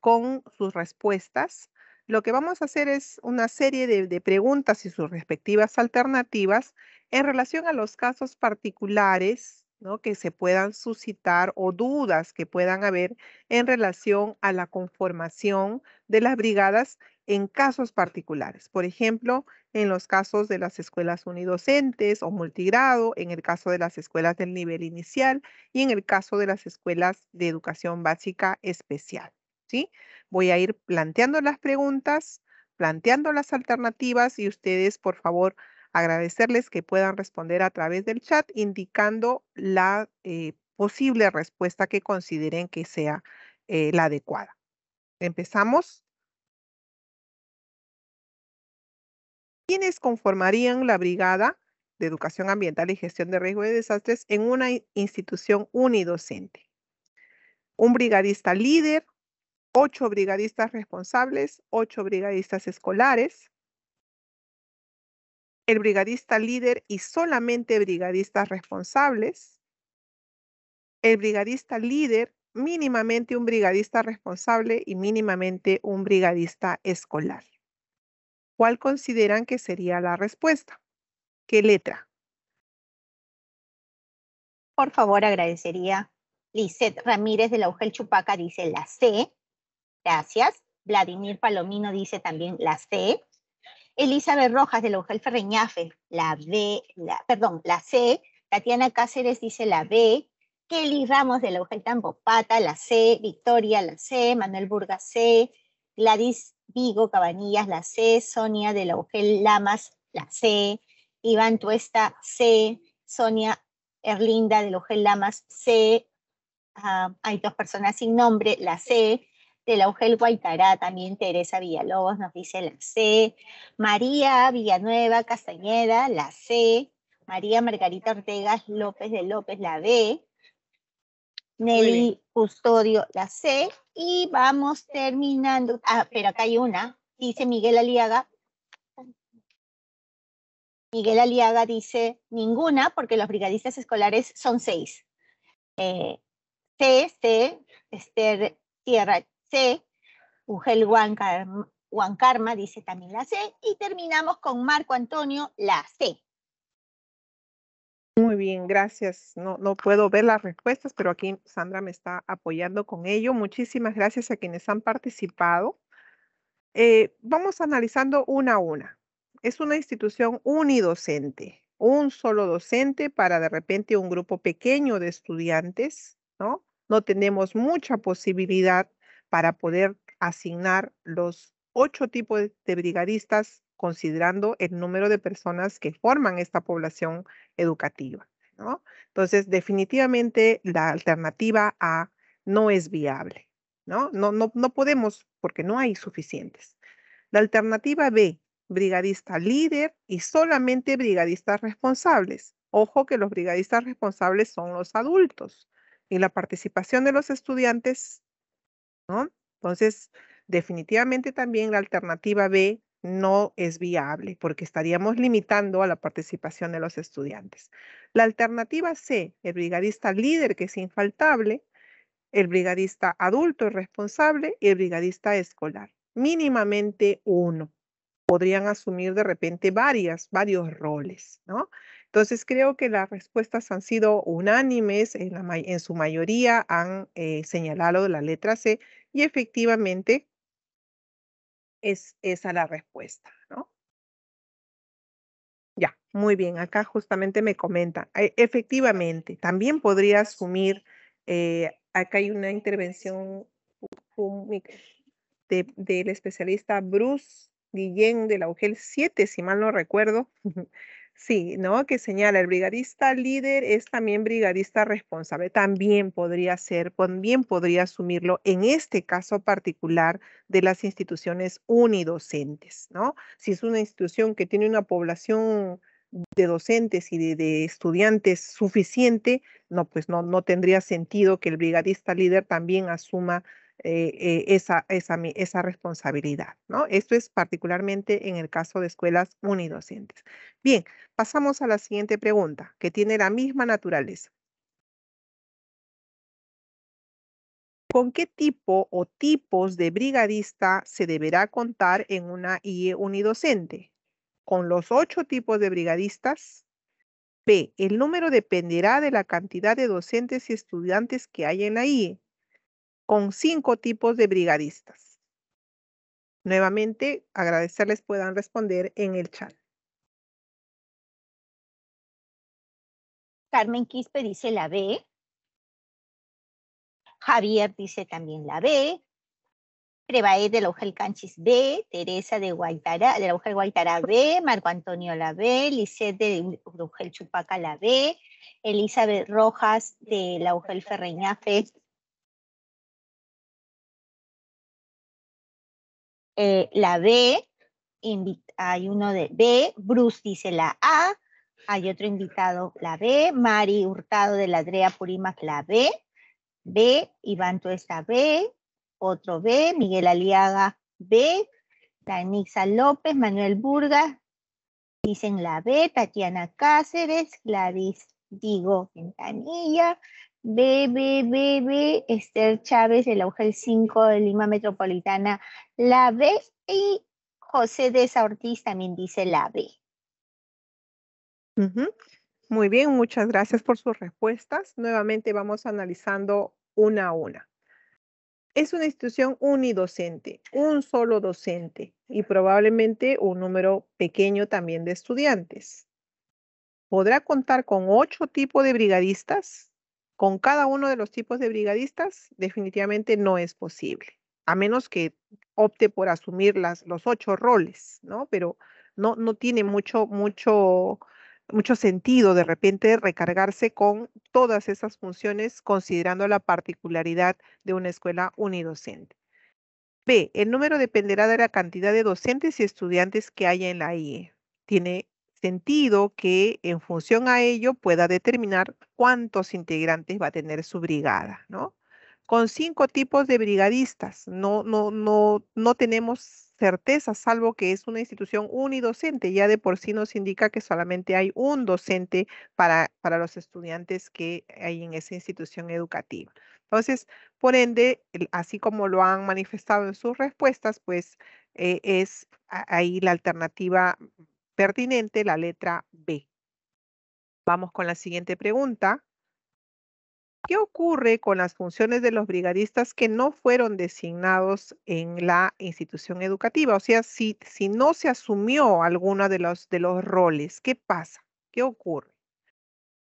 con sus respuestas. Lo que vamos a hacer es una serie de preguntas y sus respectivas alternativas en relación a los casos particulares que se puedan suscitar o dudas que puedan haber en relación a la conformación de las brigadas en casos particulares. Por ejemplo, en los casos de las escuelas unidocentes o multigrado, en el caso de las escuelas del nivel inicial y en el caso de las escuelas de educación básica especial. ¿sí? Voy a ir planteando las preguntas, planteando las alternativas y ustedes, por favor, Agradecerles que puedan responder a través del chat indicando la eh, posible respuesta que consideren que sea eh, la adecuada. Empezamos. ¿Quiénes conformarían la Brigada de Educación Ambiental y Gestión de Riesgo de Desastres en una institución unidocente? Un brigadista líder, ocho brigadistas responsables, ocho brigadistas escolares, el brigadista líder y solamente brigadistas responsables, el brigadista líder, mínimamente un brigadista responsable y mínimamente un brigadista escolar. ¿Cuál consideran que sería la respuesta? ¿Qué letra? Por favor, agradecería. Lisette Ramírez de la UGEL Chupaca dice la C. Gracias. Vladimir Palomino dice también la C. Elizabeth Rojas de la Ferreñafe Ferreñafe, la B, la, perdón, la C, Tatiana Cáceres dice la B, Kelly Ramos de la UGEL Tambopata, la C, Victoria, la C, Manuel Burga, C, Gladys Vigo Cabanillas, la C, Sonia de la UGEL Lamas, la C, Iván Tuesta, C, Sonia Erlinda de la UGEL Lamas, C, ah, hay dos personas sin nombre, la C, del Augel Guaitará, también Teresa Villalobos nos dice la C, María Villanueva Castañeda, la C, María Margarita Ortega López de López, la B, Nelly Custodio, la C, y vamos terminando, ah, pero acá hay una, dice Miguel Aliaga, Miguel Aliaga dice ninguna, porque los brigadistas escolares son seis. Eh, C, C, Esther Tierra C, Ugel Huancarma dice también la C, y terminamos con Marco Antonio, la C. Muy bien, gracias. No, no puedo ver las respuestas, pero aquí Sandra me está apoyando con ello. Muchísimas gracias a quienes han participado. Eh, vamos analizando una a una. Es una institución unidocente, un solo docente para de repente un grupo pequeño de estudiantes, ¿no? No tenemos mucha posibilidad para poder asignar los ocho tipos de brigadistas considerando el número de personas que forman esta población educativa. ¿no? Entonces, definitivamente la alternativa A no es viable. ¿no? No, no, no podemos porque no hay suficientes. La alternativa B, brigadista líder y solamente brigadistas responsables. Ojo que los brigadistas responsables son los adultos y la participación de los estudiantes entonces, definitivamente también la alternativa B no es viable porque estaríamos limitando a la participación de los estudiantes. La alternativa C, el brigadista líder que es infaltable, el brigadista adulto responsable y el brigadista escolar. Mínimamente uno. Podrían asumir de repente varias, varios roles, ¿no? Entonces creo que las respuestas han sido unánimes, en, su mayoría han eh, señalado la letra C y efectivamente, es esa la respuesta, ¿no? Ya, muy bien, acá justamente me comenta, e-, efectivamente, también podría asumir, eh, acá hay una intervención del especialista Bruce Guillén de la UGEL 7, si mal no recuerdo, Sí, ¿no? Que señala, el brigadista líder es también brigadista responsable, también podría ser, también podría asumirlo en este caso particular de las instituciones unidocentes, ¿no? Si es una institución que tiene una población de docentes y de, estudiantes suficiente, no, pues no, no tendría sentido que el brigadista líder también asuma eh, eh, esa, esa responsabilidad, ¿no? Esto es particularmente en el caso de escuelas unidocentes. Bien, pasamos a la siguiente pregunta, que tiene la misma naturaleza. ¿Con qué tipo o tipos de brigadista se deberá contar en una IE unidocente? Con los ocho tipos de brigadistas, B. El número dependerá de la cantidad de docentes y estudiantes que hay en la IE con cinco tipos de brigadistas. Nuevamente, agradecerles puedan responder en el chat. Carmen Quispe dice la B. Javier dice también la B. Prebaez de la Ujel Canchis B, Teresa de de la Ujel Guaitara B, Marco Antonio la B, Lisette de Ujel Chupaca la B, Elizabeth Rojas de la Ujel Ferreñafe Eh, la B, hay uno de B, Bruce dice la A, hay otro invitado, la B, Mari Hurtado de la Drea Purímac, la B, B, Iván Tuesta B, otro B, Miguel Aliaga B, Danixa López, Manuel Burga, dicen la B, Tatiana Cáceres, Gladys Digo Ventanilla, B, Esther Chávez de la UGEL 5 de Lima Metropolitana, la B y José de también dice la B. Muy bien, muchas gracias por sus respuestas. Nuevamente vamos analizando una a una. Es una institución unidocente, un solo docente y probablemente un número pequeño también de estudiantes. ¿Podrá contar con ocho tipos de brigadistas? con cada uno de los tipos de brigadistas definitivamente no es posible, a menos que opte por asumir las, los ocho roles, ¿no? Pero no, no tiene mucho, mucho, mucho sentido de repente recargarse con todas esas funciones considerando la particularidad de una escuela unidocente. B. El número dependerá de la cantidad de docentes y estudiantes que haya en la IE. Tiene sentido que en función a ello pueda determinar cuántos integrantes va a tener su brigada, ¿no? Con cinco tipos de brigadistas, no, no, no, no tenemos certeza, salvo que es una institución unidocente, ya de por sí nos indica que solamente hay un docente para, para los estudiantes que hay en esa institución educativa. Entonces, por ende, así como lo han manifestado en sus respuestas, pues eh, es ahí la alternativa pertinente la letra B. Vamos con la siguiente pregunta. ¿Qué ocurre con las funciones de los brigadistas que no fueron designados en la institución educativa? O sea, si, si no se asumió alguno de los, de los roles, ¿qué pasa? ¿Qué ocurre?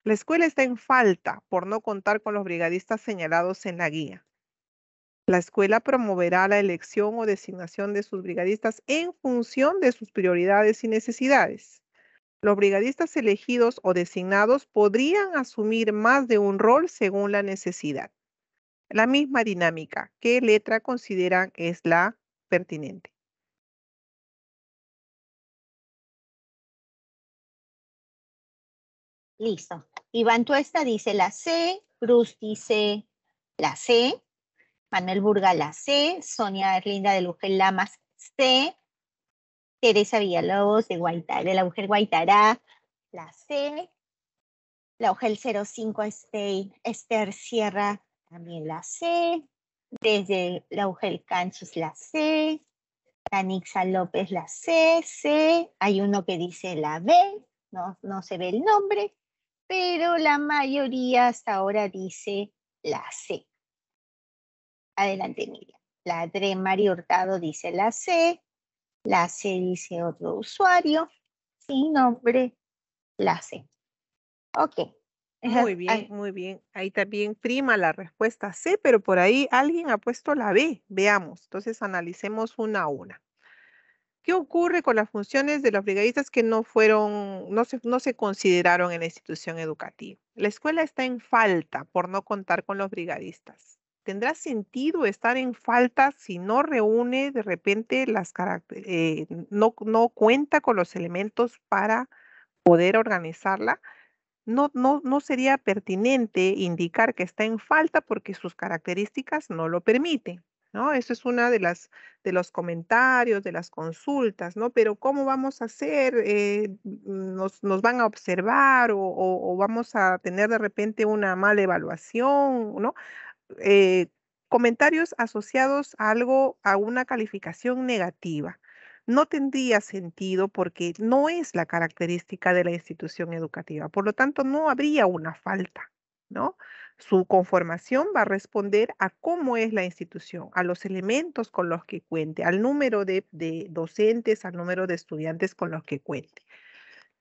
La escuela está en falta por no contar con los brigadistas señalados en la guía. La escuela promoverá la elección o designación de sus brigadistas en función de sus prioridades y necesidades. Los brigadistas elegidos o designados podrían asumir más de un rol según la necesidad. La misma dinámica. ¿Qué letra consideran es la pertinente? Listo. Iván Tuesta dice la C, Cruz dice la C, Manuel la C, Sonia Erlinda de Lujel Lamas C, Teresa Villalobos de, la mujer Guaitará, la C, la UGEL 05 Este, Esther Sierra, también la C, desde la UGEL Canchis la C, anixa López la C, C, hay uno que dice la B, no, no se ve el nombre, pero la mayoría hasta ahora dice la C. Adelante, Emilia. La Dre Mario Hurtado dice la C. La C dice otro usuario. Sin nombre, la C. Ok. Muy bien, muy bien. Ahí también prima la respuesta C, pero por ahí alguien ha puesto la B. Veamos. Entonces analicemos una a una. ¿Qué ocurre con las funciones de los brigadistas que no fueron, no no se consideraron en la institución educativa? La escuela está en falta por no contar con los brigadistas. ¿Tendrá sentido estar en falta si no reúne de repente las características eh, no, no, cuenta con los elementos para poder organizarla? No, no, no sería pertinente indicar que está en falta porque sus características no lo permiten. ¿no? Eso es una de de los comentarios, de las consultas, ¿no? Pero ¿cómo vamos a hacer? Eh, nos, van a observar o, o, vamos a tener de repente una mala evaluación, ¿no? Eh, comentarios asociados a algo, a una calificación negativa. No tendría sentido porque no es la característica de la institución educativa. Por lo tanto, no habría una falta, ¿no? Su conformación va a responder a cómo es la institución, a los elementos con los que cuente, al número de, docentes, al número de estudiantes con los que cuente.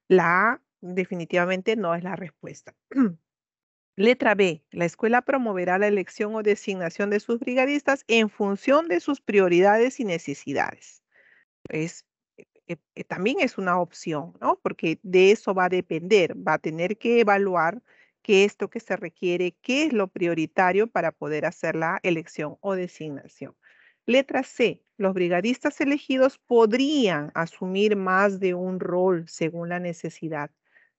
La definitivamente no es la respuesta. Letra B. La escuela promoverá la elección o designación de sus brigadistas en función de sus prioridades y necesidades. Eh, eh, también es una opción, ¿no? Porque de eso va a depender. Va a tener que evaluar qué es lo que se requiere, qué es lo prioritario para poder hacer la elección o designación. Letra C. Los brigadistas elegidos podrían asumir más de un rol según la necesidad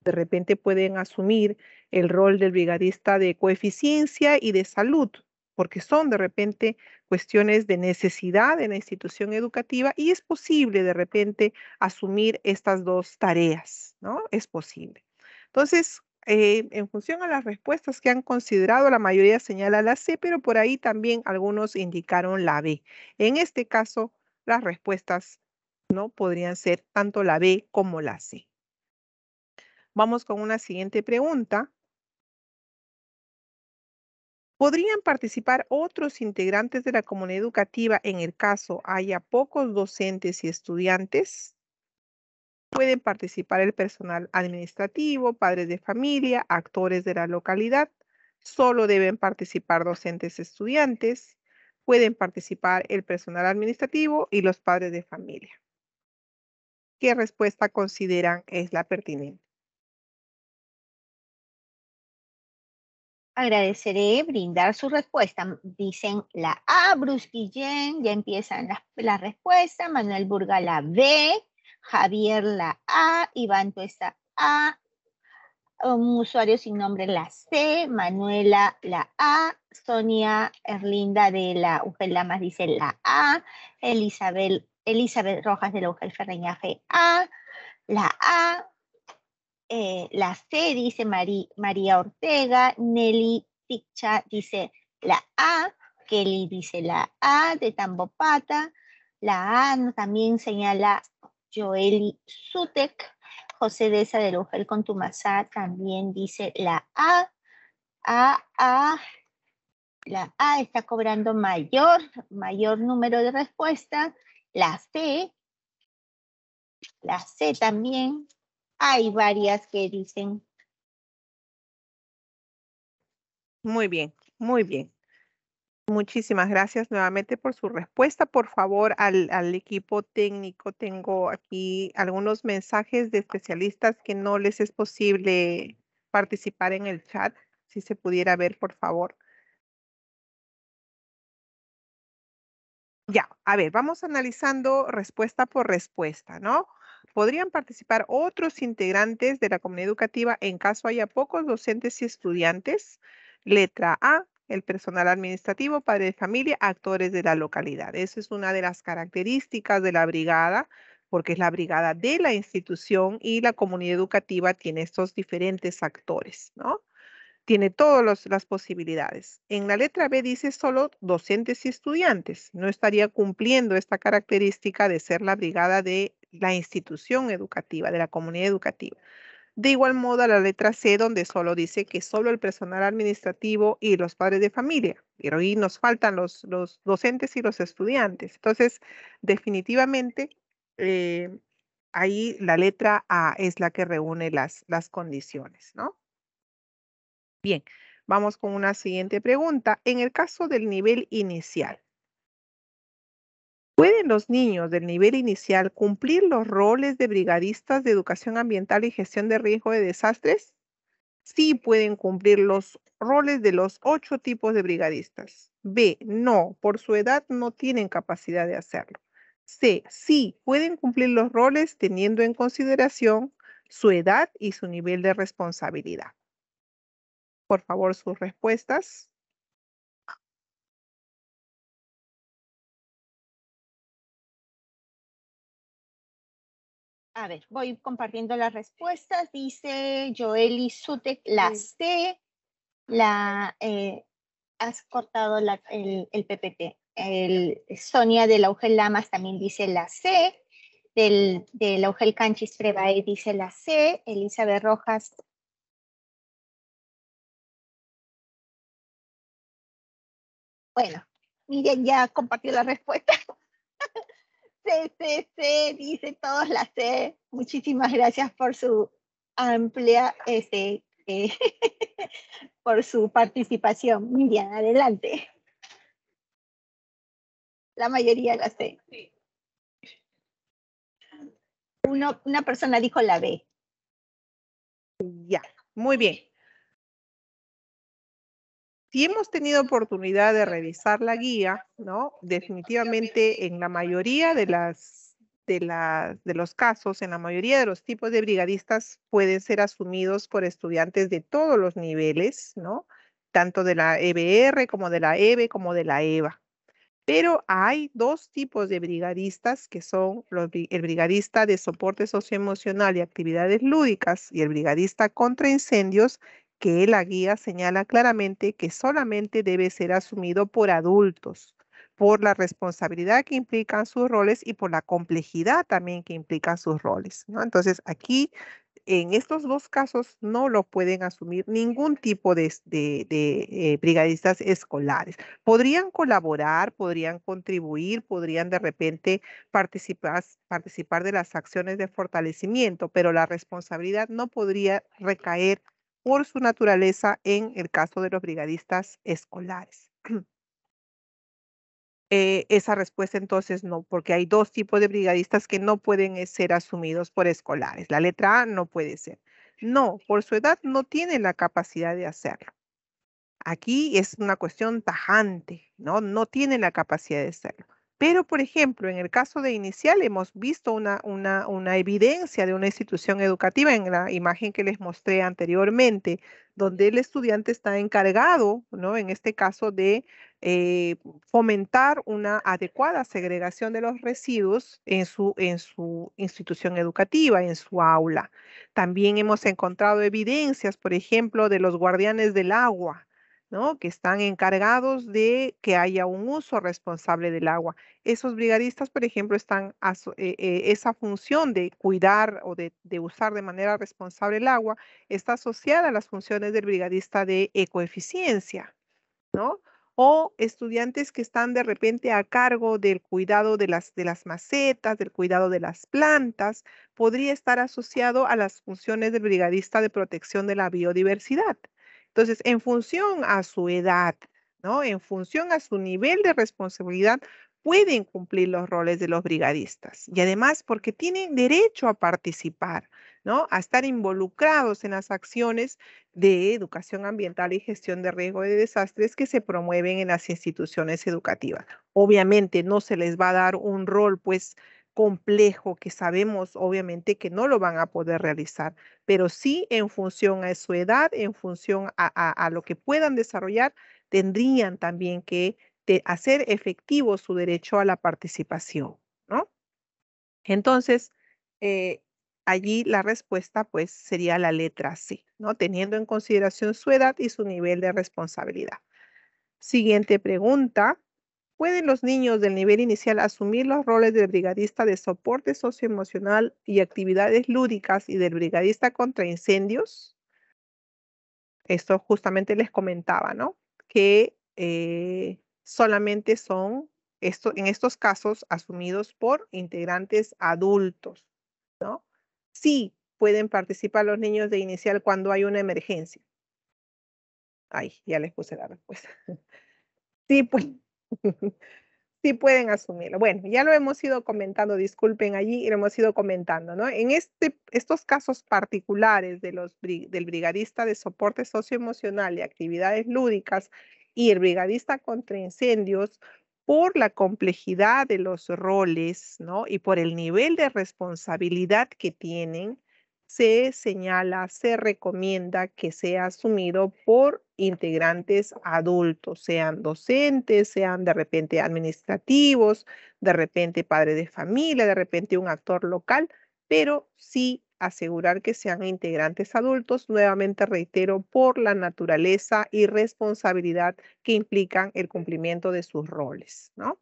de repente pueden asumir el rol del brigadista de coeficiencia y de salud, porque son de repente cuestiones de necesidad en la institución educativa y es posible de repente asumir estas dos tareas, ¿no? Es posible. Entonces, eh, en función a las respuestas que han considerado, la mayoría señala la C, pero por ahí también algunos indicaron la B. En este caso, las respuestas no podrían ser tanto la B como la C. Vamos con una siguiente pregunta. ¿Podrían participar otros integrantes de la comunidad educativa en el caso haya pocos docentes y estudiantes? Pueden participar el personal administrativo, padres de familia, actores de la localidad. Solo deben participar docentes y estudiantes. Pueden participar el personal administrativo y los padres de familia. ¿Qué respuesta consideran es la pertinente? Agradeceré brindar su respuesta. Dicen la A, Bruce ya empiezan las la respuestas. Manuel Burga la B, Javier la A, Iván Tuesta A, un usuario sin nombre la C, Manuela la A, Sonia Erlinda de la UGEL Lamas dice la A, Elizabeth, Elizabeth Rojas de la UGEL Ferreñaje A, la A, eh, la C dice María Ortega, Nelly Ticha dice la A, Kelly dice la A de Tambopata, la A también señala Joeli Sutek, José esa de Lujel Contumazá también dice la A, A, A, la A está cobrando mayor, mayor número de respuestas, la C, la C también hay varias que dicen. Muy bien, muy bien. Muchísimas gracias nuevamente por su respuesta. Por favor, al, al, equipo técnico tengo aquí algunos mensajes de especialistas que no les es posible participar en el chat. Si se pudiera ver, por favor. Ya, a ver, vamos analizando respuesta por respuesta, ¿no? podrían participar otros integrantes de la comunidad educativa en caso haya pocos docentes y estudiantes. Letra A, el personal administrativo, padre de familia, actores de la localidad. Eso es una de las características de la brigada, porque es la brigada de la institución y la comunidad educativa tiene estos diferentes actores, ¿no? Tiene todas las posibilidades. En la letra B dice solo docentes y estudiantes. No estaría cumpliendo esta característica de ser la brigada de la institución educativa, de la comunidad educativa. De igual modo la letra C, donde solo dice que solo el personal administrativo y los padres de familia, pero ahí nos faltan los, docentes y los estudiantes. Entonces, definitivamente, eh, ahí la letra A es la que reúne las, las condiciones, ¿no? Bien, vamos con una siguiente pregunta. En el caso del nivel inicial, ¿Pueden los niños del nivel inicial cumplir los roles de brigadistas de educación ambiental y gestión de riesgo de desastres? Sí pueden cumplir los roles de los ocho tipos de brigadistas. B, no, por su edad no tienen capacidad de hacerlo. C, sí pueden cumplir los roles teniendo en consideración su edad y su nivel de responsabilidad. Por favor, sus respuestas. a ver, voy compartiendo las respuestas. Dice Joeli Sutek, la C, la, eh, has cortado el, PPT. El, Sonia del Augel Lamas también dice la C. Del, la Augel Canchis Prebae dice la C. Elizabeth Rojas Bueno, miren, ya compartió la respuesta. C, C, C, dice todos la C. Muchísimas gracias por su amplia, este, eh, por su participación. Miriam, adelante. La mayoría la C. Uno, una persona dijo la B. Ya, muy bien. Y hemos tenido oportunidad de revisar la guía, ¿no? Definitivamente en la mayoría de las de, de los casos, en la mayoría de los tipos de brigadistas pueden ser asumidos por estudiantes de todos los niveles, ¿no? Tanto de la EBR como de la EVE como de la EVA. Pero hay dos tipos de brigadistas que son el brigadista de soporte socioemocional y actividades lúdicas y el brigadista contra incendios que la guía señala claramente que solamente debe ser asumido por adultos, por la responsabilidad que implican sus roles y por la complejidad también que implican sus roles. Entonces, aquí, en estos dos casos, no lo pueden asumir ningún tipo de, eh, brigadistas escolares. Podrían colaborar, podrían contribuir, podrían de repente participar de las acciones de fortalecimiento, pero la responsabilidad no podría recaer por su naturaleza en el caso de los brigadistas escolares. Eh, esa respuesta entonces no, porque hay dos tipos de brigadistas que no pueden eh, ser asumidos por escolares. La letra A no puede ser. No, por su edad no tiene la capacidad de hacerlo. Aquí es una cuestión tajante, ¿no? No tiene la capacidad de hacerlo. Pero, por ejemplo, en el caso de inicial hemos visto una, evidencia de una institución educativa en la imagen que les mostré anteriormente, donde el estudiante está encargado, ¿no? en este caso, de eh, fomentar una adecuada segregación de los residuos en su institución educativa, en su aula. También hemos encontrado evidencias, por ejemplo, de los guardianes del agua, que están encargados de que haya un uso responsable del agua. Esos brigadistas, por ejemplo, están eh, eh, esa función de cuidar o de, usar de manera responsable el agua está asociada a las funciones del brigadista de ecoeficiencia, O estudiantes que están de repente a cargo del cuidado de las macetas, del cuidado de las plantas, podría estar asociado a las funciones del brigadista de protección de la biodiversidad. Entonces, en función a su edad, ¿no? En función a su nivel de responsabilidad, pueden cumplir los roles de los brigadistas y además porque tienen derecho a participar, ¿no? A estar involucrados en las acciones de educación ambiental y gestión de riesgo de desastres que se promueven en las instituciones educativas. Obviamente no se les va a dar un rol pues complejo que sabemos obviamente que no lo van a poder realizar, pero sí en función a su edad, en función a, lo que puedan desarrollar, tendrían también que hacer efectivo su derecho a la participación, ¿no? Entonces, eh, allí la respuesta pues sería la letra C, ¿no? Teniendo en consideración su edad y su nivel de responsabilidad. Siguiente pregunta. ¿Pueden los niños del nivel inicial asumir los roles del brigadista de soporte socioemocional y actividades lúdicas y del brigadista contra incendios? Esto justamente les comentaba, ¿no? Que eh, solamente son esto, en estos casos asumidos por integrantes adultos, ¿no? Sí pueden participar los niños de inicial cuando hay una emergencia. Ay, ya les puse la respuesta. Sí, pues sí pueden asumirlo. Bueno, ya lo hemos ido comentando, disculpen allí, lo hemos ido comentando, ¿no? En este, estos casos particulares de los, del brigadista de soporte socioemocional y actividades lúdicas y el brigadista contra incendios, por la complejidad de los roles, ¿no? Y por el nivel de responsabilidad que tienen, se señala, se recomienda que sea asumido por integrantes adultos, sean docentes, sean de repente administrativos, de repente padre de familia, de repente un actor local, pero sí asegurar que sean integrantes adultos, nuevamente reitero, por la naturaleza y responsabilidad que implican el cumplimiento de sus roles, ¿no?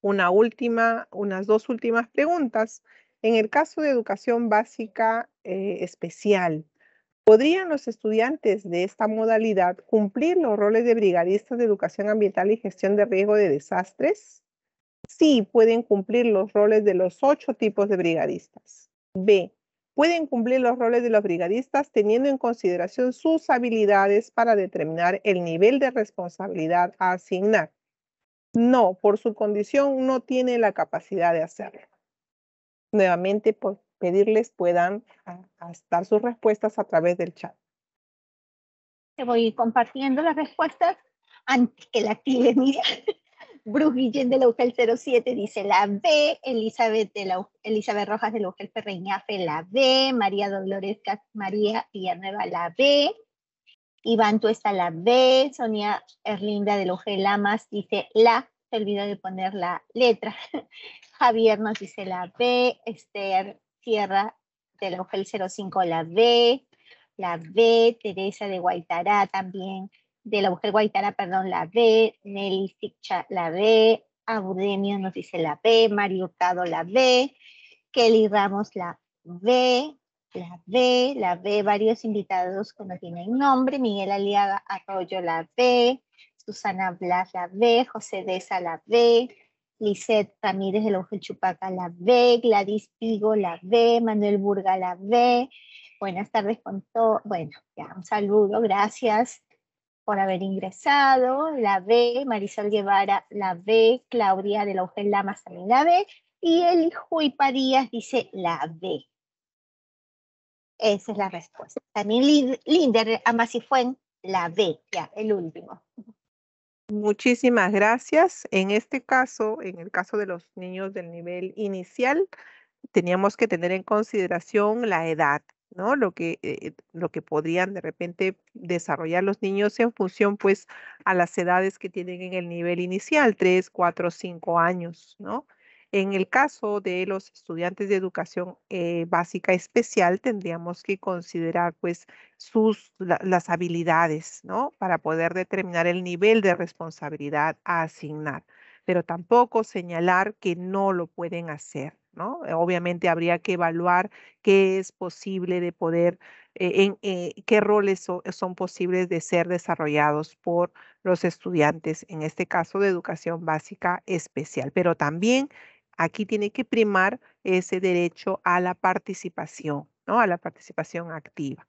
Una última, unas dos últimas preguntas. En el caso de educación básica eh, especial, ¿Podrían los estudiantes de esta modalidad cumplir los roles de brigadistas de educación ambiental y gestión de riesgo de desastres? Sí, pueden cumplir los roles de los ocho tipos de brigadistas. B. Pueden cumplir los roles de los brigadistas teniendo en consideración sus habilidades para determinar el nivel de responsabilidad a asignar. No, por su condición no tiene la capacidad de hacerlo. Nuevamente, por, pedirles puedan ah, ah, dar sus respuestas a través del chat. Te voy compartiendo las respuestas antes que la tire, mira. Bruce de la UGEL 07 dice la B, Elizabeth, de la, Elizabeth Rojas del la UGEL Ferreñafe la B, María Dolores María Villanueva la B, Iván Tuesta la B, Sonia Erlinda de la UGEL AMAS, dice la, se olvidó de poner la letra, Javier nos dice la B, Esther Tierra de la Mujer 05, la B, la B, Teresa de Guaitara también, de la mujer Guaitara, perdón, la B, Nelly Ficha, la B, Abudenio nos dice la B, Mario Hurtado la B, Kelly Ramos, la B, la B, la B, varios invitados que no tienen nombre, Miguel Aliaga Arroyo, la B, Susana Blas, la B, José Deza, la B, Lisette Ramírez del UGEL Chupaca la ve, Gladys Pigo la ve, Manuel Burga la ve. Buenas tardes con todo. Bueno, ya un saludo, gracias por haber ingresado. La ve, Marisol Guevara la B, Claudia de la UGEL Lamas también la ve. Y el Juipa Díaz dice la ve. Esa es la respuesta. También Linder en la ve, ya, el último. Muchísimas gracias. En este caso, en el caso de los niños del nivel inicial, teníamos que tener en consideración la edad, ¿no? Lo que, eh, lo que podrían de repente desarrollar los niños en función, pues, a las edades que tienen en el nivel inicial, 3, 4, cinco años, ¿no? En el caso de los estudiantes de educación eh, básica especial, tendríamos que considerar pues sus, las habilidades, ¿no? Para poder determinar el nivel de responsabilidad a asignar, pero tampoco señalar que no lo pueden hacer. ¿No? Eh, obviamente habría que evaluar qué es posible de poder, eh, en, qué roles son posibles de ser desarrollados por los estudiantes, en este caso de educación básica especial, pero también Aquí tiene que primar ese derecho a la participación, ¿no? A la participación activa.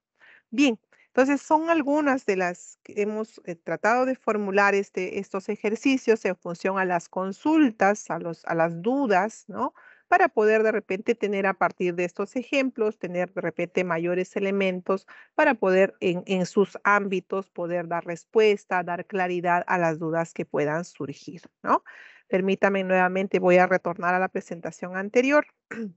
Bien, entonces son algunas de las que hemos eh, tratado de formular este, estos ejercicios en función a las consultas, a, las dudas, ¿no? para poder de repente tener a partir de estos ejemplos, tener de repente mayores elementos para poder en, sus ámbitos poder dar respuesta, dar claridad a las dudas que puedan surgir, ¿no? Permítame nuevamente, voy a retornar a la presentación anterior.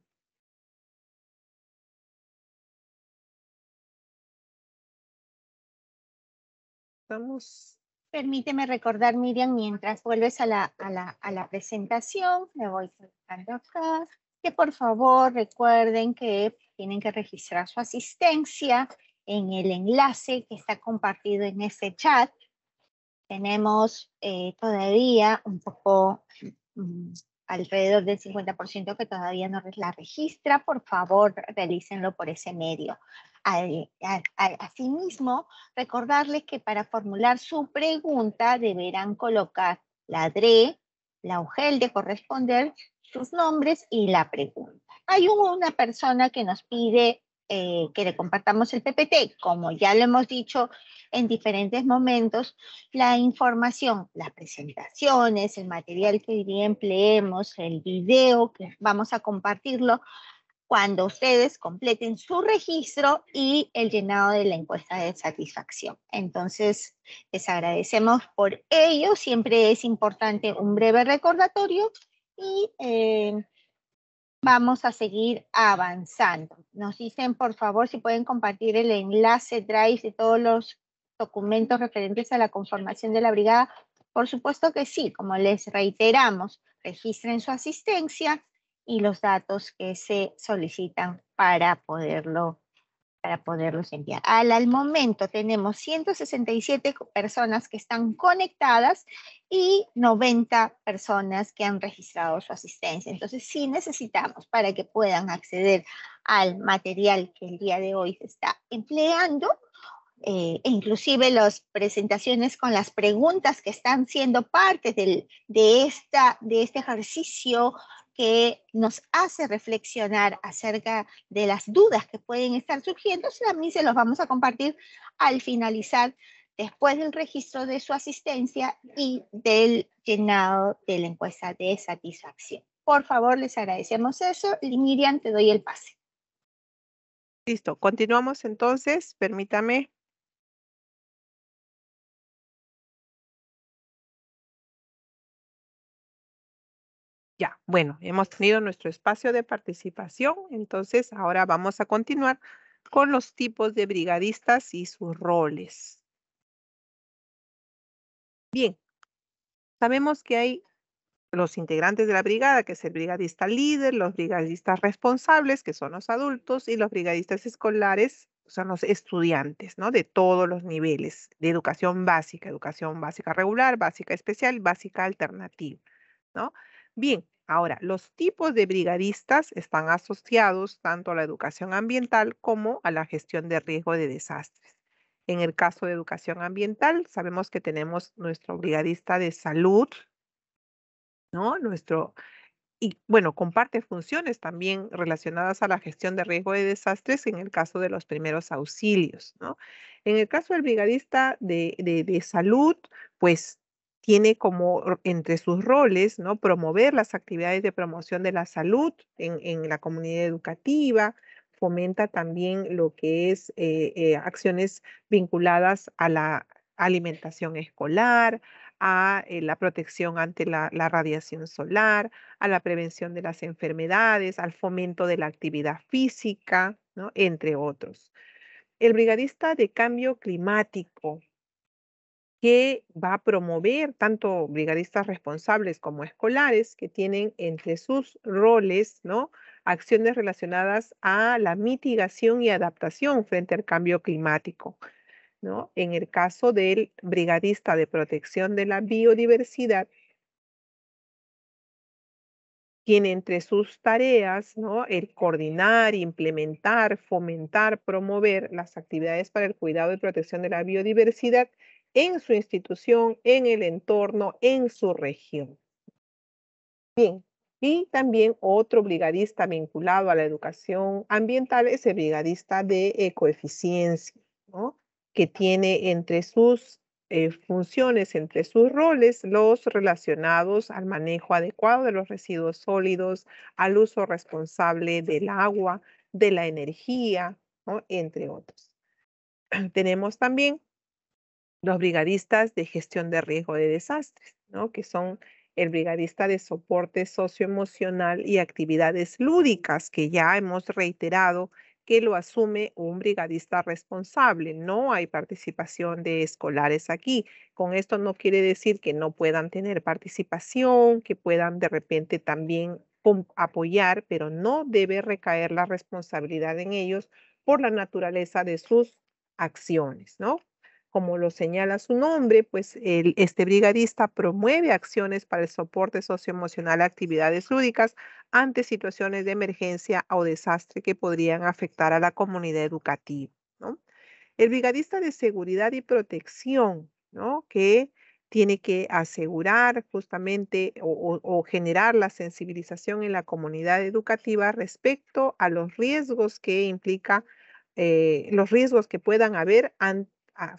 Permíteme recordar, Miriam, mientras vuelves a la, presentación, me voy colocando acá, que por favor recuerden que tienen que registrar su asistencia en el enlace que está compartido en ese chat tenemos eh, todavía un poco mm, alrededor del 50% que todavía no la registra, por favor realícenlo por ese medio. asimismo, recordarles que para formular su pregunta deberán colocar la DRE, la UGEL de corresponder, sus nombres y la pregunta. Hay una persona que nos pide eh, que le compartamos el PPT. Como ya lo hemos dicho en diferentes momentos, la información, las presentaciones, el material que empleemos, el video que vamos a compartirlo, cuando ustedes completen su registro y el llenado de la encuesta de satisfacción. Entonces, les agradecemos por ello. Siempre es importante un breve recordatorio y eh, vamos a seguir avanzando. Nos dicen, por favor, si pueden compartir el enlace Drive de todos los documentos referentes a la conformación de la brigada. Por supuesto que sí, como les reiteramos, registren su asistencia y los datos que se solicitan para poderlo para poderlos enviar. Al, momento tenemos 167 personas que están conectadas y 90 personas que han registrado su asistencia. Entonces sí necesitamos para que puedan acceder al material que el día de hoy se está empleando. Eh, e inclusive las presentaciones con las preguntas que están siendo parte de, esta, de este ejercicio que nos hace reflexionar acerca de las dudas que pueden estar surgiendo, también se los vamos a compartir al finalizar después del registro de su asistencia y del llenado de la encuesta de satisfacción. Por favor, les agradecemos eso. Y Miriam, te doy el pase. Listo, continuamos entonces. Permítame Bueno, hemos tenido nuestro espacio de participación, entonces ahora vamos a continuar con los tipos de brigadistas y sus roles. Bien, sabemos que hay los integrantes de la brigada, que es el brigadista líder, los brigadistas responsables, que son los adultos, y los brigadistas escolares, son los estudiantes, ¿no? De todos los niveles, de educación básica, educación básica regular, básica especial, básica alternativa, ¿no? Bien, Ahora, los tipos de brigadistas están asociados tanto a la educación ambiental como a la gestión de riesgo de desastres. En el caso de educación ambiental, sabemos que tenemos nuestro brigadista de salud, ¿no? Nuestro, y bueno, comparte funciones también relacionadas a la gestión de riesgo de desastres en el caso de los primeros auxilios, ¿no? En el caso del brigadista de, de salud, pues tiene como entre sus roles, ¿no? Promover las actividades de promoción de la salud en, la comunidad educativa, fomenta también lo que es eh, eh, acciones vinculadas a la alimentación escolar, a eh, la protección ante la, radiación solar, a la prevención de las enfermedades, al fomento de la actividad física, ¿no? entre otros. El brigadista de cambio climático que va a promover tanto brigadistas responsables como escolares que tienen entre sus roles, ¿no? Acciones relacionadas a la mitigación y adaptación frente al cambio climático, ¿no? En el caso del brigadista de protección de la biodiversidad, tiene entre sus tareas ¿no? el coordinar, implementar, fomentar, promover las actividades para el cuidado y protección de la biodiversidad en su institución, en el entorno, en su región. Bien, y también otro brigadista vinculado a la educación ambiental es el brigadista de ecoeficiencia, que tiene entre sus eh, funciones, entre sus roles, los relacionados al manejo adecuado de los residuos sólidos, al uso responsable del agua, de la energía, entre otros. Tenemos también los brigadistas de gestión de riesgo de desastres, ¿no? que son el brigadista de soporte socioemocional y actividades lúdicas, que ya hemos reiterado que lo asume un brigadista responsable. No hay participación de escolares aquí. Con esto no quiere decir que no puedan tener participación, que puedan de repente también apoyar, pero no debe recaer la responsabilidad en ellos por la naturaleza de sus acciones, ¿no? como lo señala su nombre, pues este brigadista promueve acciones para el soporte socioemocional a actividades lúdicas ante situaciones de emergencia o desastre que podrían afectar a la comunidad educativa. El brigadista de seguridad y protección, ¿no? que tiene que asegurar justamente o, generar la sensibilización en la comunidad educativa respecto a los riesgos que implica eh, los riesgos que puedan haber ante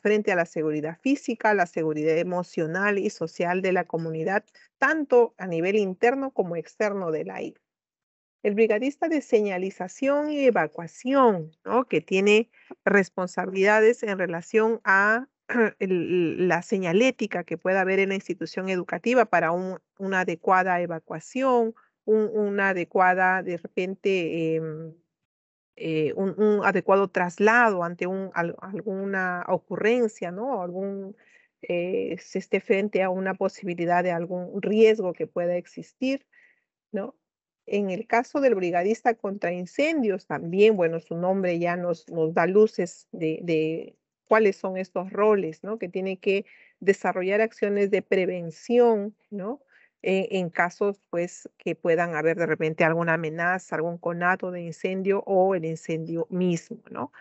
frente a la seguridad física, la seguridad emocional y social de la comunidad, tanto a nivel interno como externo de la El brigadista de señalización y evacuación, ¿no? que tiene responsabilidades en relación a la señalética que pueda haber en la institución educativa para una adecuada evacuación, una adecuada, de repente, eh, eh, un, adecuado traslado ante alguna ocurrencia, ¿no? Algún, eh, se esté frente a una posibilidad de algún riesgo que pueda existir, ¿no? En el caso del brigadista contra incendios, también, bueno, su nombre ya nos, da luces de cuáles son estos roles, ¿no? Que tiene que desarrollar acciones de prevención, ¿no? Eh, en casos pues que puedan haber de repente alguna amenaza, algún conato de incendio o el incendio mismo, ¿no?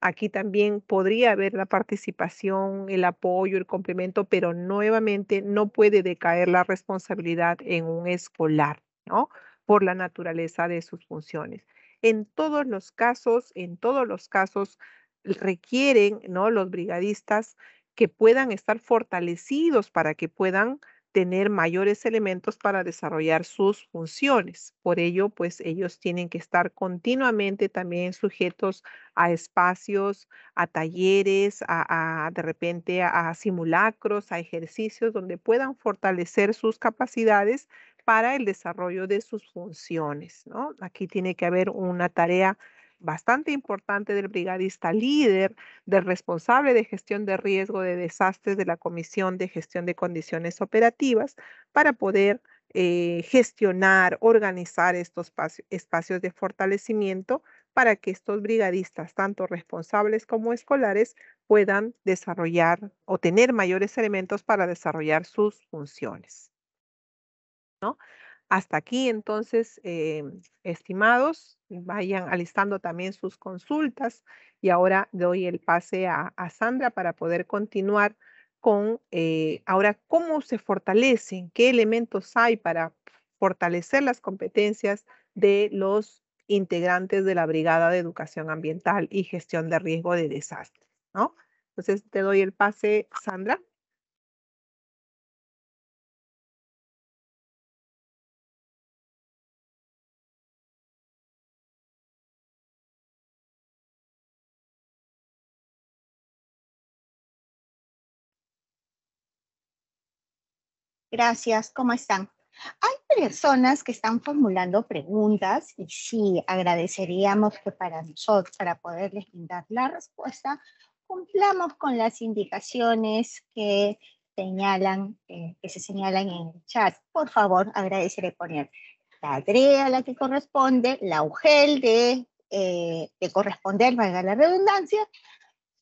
Aquí también podría haber la participación, el apoyo, el complemento, pero nuevamente no puede decaer la responsabilidad en un escolar, ¿no? Por la naturaleza de sus funciones. En todos los casos, en todos los casos requieren, ¿no? Los brigadistas que puedan estar fortalecidos para que puedan tener mayores elementos para desarrollar sus funciones. Por ello, pues ellos tienen que estar continuamente también sujetos a espacios, a talleres, a, de repente a, simulacros, a ejercicios donde puedan fortalecer sus capacidades para el desarrollo de sus funciones. Aquí tiene que haber una tarea bastante importante del brigadista líder, del responsable de gestión de riesgo de desastres de la Comisión de Gestión de Condiciones Operativas para poder eh, gestionar, organizar estos espacios de fortalecimiento para que estos brigadistas, tanto responsables como escolares, puedan desarrollar o tener mayores elementos para desarrollar sus funciones. ¿no? Hasta aquí, entonces, eh, estimados, vayan alistando también sus consultas y ahora doy el pase a, Sandra para poder continuar con eh, ahora cómo se fortalecen, qué elementos hay para fortalecer las competencias de los integrantes de la Brigada de Educación Ambiental y Gestión de Riesgo de Desastres, ¿no? Entonces te doy el pase, Sandra. Gracias, ¿cómo están? Hay personas que están formulando preguntas y sí, agradeceríamos que para nosotros, para poderles brindar la respuesta, cumplamos con las indicaciones que señalan, eh, que se señalan en el chat. Por favor, agradeceré poner la Drea a la que corresponde, la UGEL de, eh, de corresponder, valga la redundancia,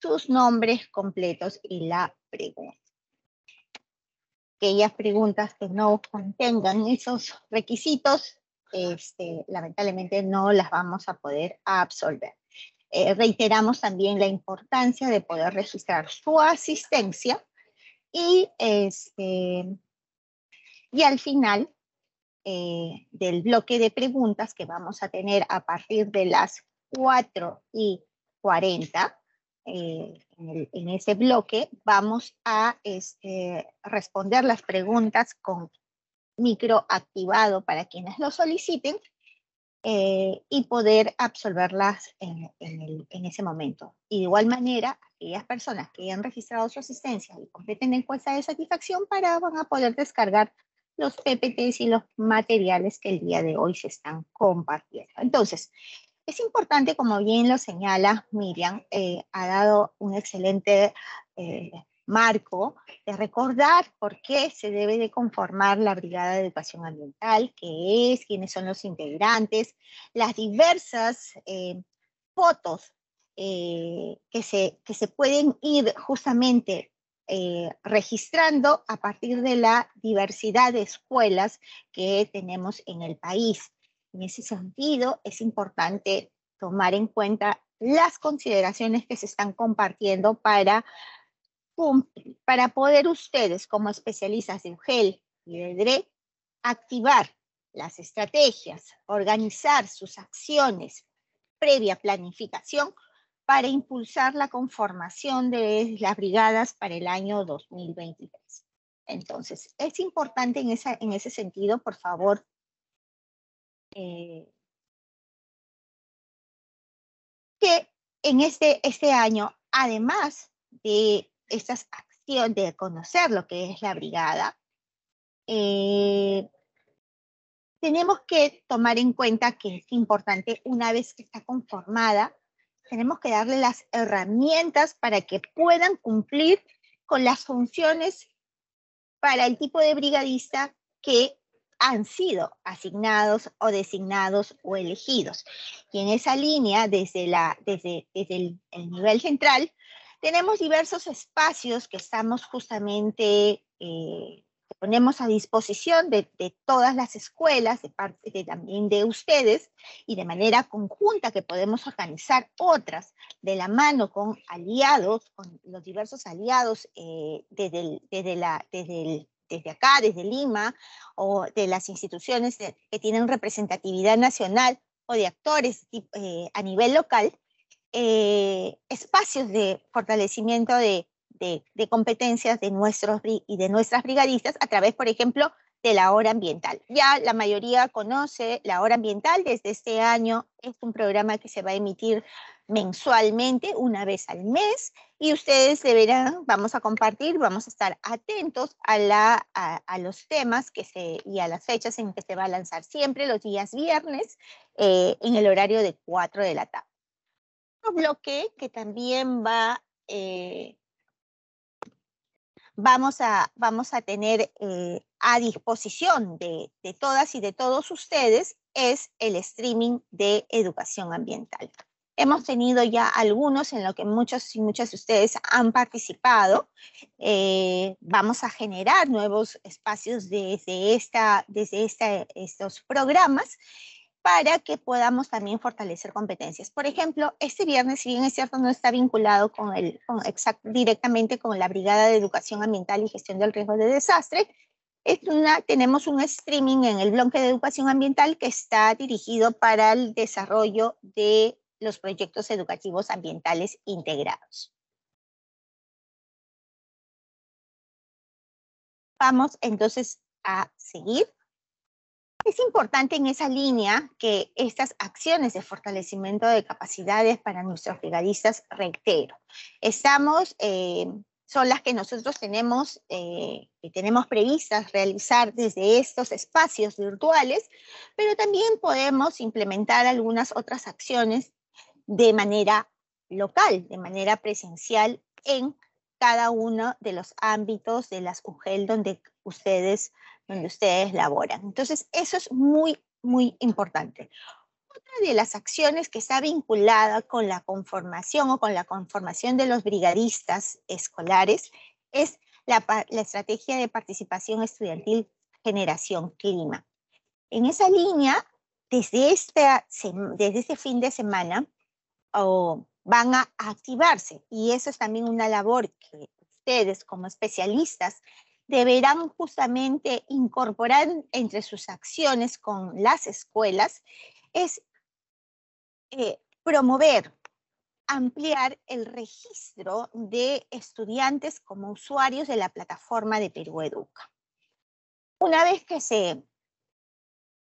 sus nombres completos y la pregunta aquellas preguntas que no contengan esos requisitos, este, lamentablemente no las vamos a poder absolver. Eh, reiteramos también la importancia de poder registrar su asistencia y, este, y al final eh, del bloque de preguntas que vamos a tener a partir de las 4 y 40, eh, en, el, en, ese bloque vamos a este, responder las preguntas con micro activado para quienes lo soliciten eh, y poder absolverlas en, ese momento. de igual manera, aquellas personas que hayan registrado su asistencia y completen la encuesta de satisfacción para, van a poder descargar los PPTs y los materiales que el día de hoy se están compartiendo. Entonces, es importante, como bien lo señala Miriam, eh, ha dado un excelente eh, marco de recordar por qué se debe de conformar la Brigada de Educación Ambiental, qué es, quiénes son los integrantes, las diversas eh, fotos que, se, pueden ir justamente registrando a partir de la diversidad de escuelas que tenemos en el país. En ese sentido, es importante tomar en cuenta las consideraciones que se están compartiendo para, para poder ustedes, como especialistas de UGEL y de DRE, activar las estrategias, organizar sus acciones previa planificación para impulsar la conformación de las brigadas para el año 2023. Entonces, es importante en, esa, en ese sentido, por favor, eh, que en este, este año, además de estas acciones, de conocer lo que es la brigada, eh, tenemos que tomar en cuenta que es importante, una vez que está conformada, tenemos que darle las herramientas para que puedan cumplir con las funciones para el tipo de brigadista que han sido asignados o designados o elegidos. Y en esa línea, desde, la, desde, el, nivel central, tenemos diversos espacios que estamos justamente, eh, ponemos a disposición de, todas las escuelas, de parte de, también de ustedes, y de manera conjunta que podemos organizar otras de la mano con aliados, con los diversos aliados eh, desde, desde, la, desde el desde acá, desde Lima, o de las instituciones que tienen representatividad nacional o de actores eh, a nivel local, eh, espacios de fortalecimiento de, de, competencias de nuestros y de nuestras brigadistas a través, por ejemplo, de la hora ambiental. Ya la mayoría conoce la hora ambiental desde este año. Es un programa que se va a emitir mensualmente, una vez al mes, y ustedes deberán, vamos a compartir, vamos a estar atentos a, la, a, los temas que se, y a las fechas en que se va a lanzar siempre los días viernes eh, en el horario de 4 de la tarde. Un bloque que también va... Eh, vamos a, vamos a tener eh, a disposición de, todas y de todos ustedes es el streaming de educación ambiental. Hemos tenido ya algunos en los que muchos y muchas de ustedes han participado. Eh, vamos a generar nuevos espacios desde, esta, desde esta, estos programas para que podamos también fortalecer competencias. Por ejemplo, este viernes, si bien es cierto, no está vinculado con el, directamente con la Brigada de Educación Ambiental y Gestión del Riesgo de Desastre, tenemos un streaming en el bloque de educación ambiental que está dirigido para el desarrollo de los proyectos educativos ambientales integrados. Vamos entonces a seguir. Es importante en esa línea que estas acciones de fortalecimiento de capacidades para nuestros brigadistas, reitero, estamos eh, son las que nosotros tenemos, eh, que tenemos previstas realizar desde estos espacios virtuales, pero también podemos implementar algunas otras acciones de manera local, de manera presencial en cada uno de los ámbitos de las UGEL donde ustedes, donde ustedes laboran. Entonces, eso es muy, muy importante. Otra de las acciones que está vinculada con la conformación o con la conformación de los brigadistas escolares es la, estrategia de participación estudiantil Generación Clima. En esa línea, desde, desde este fin de semana, van a activarse y eso es también una labor que ustedes como especialistas deberán justamente incorporar entre sus acciones con las escuelas es eh, promover, ampliar el registro de estudiantes como usuarios de la plataforma de Perú Educa. Una vez que se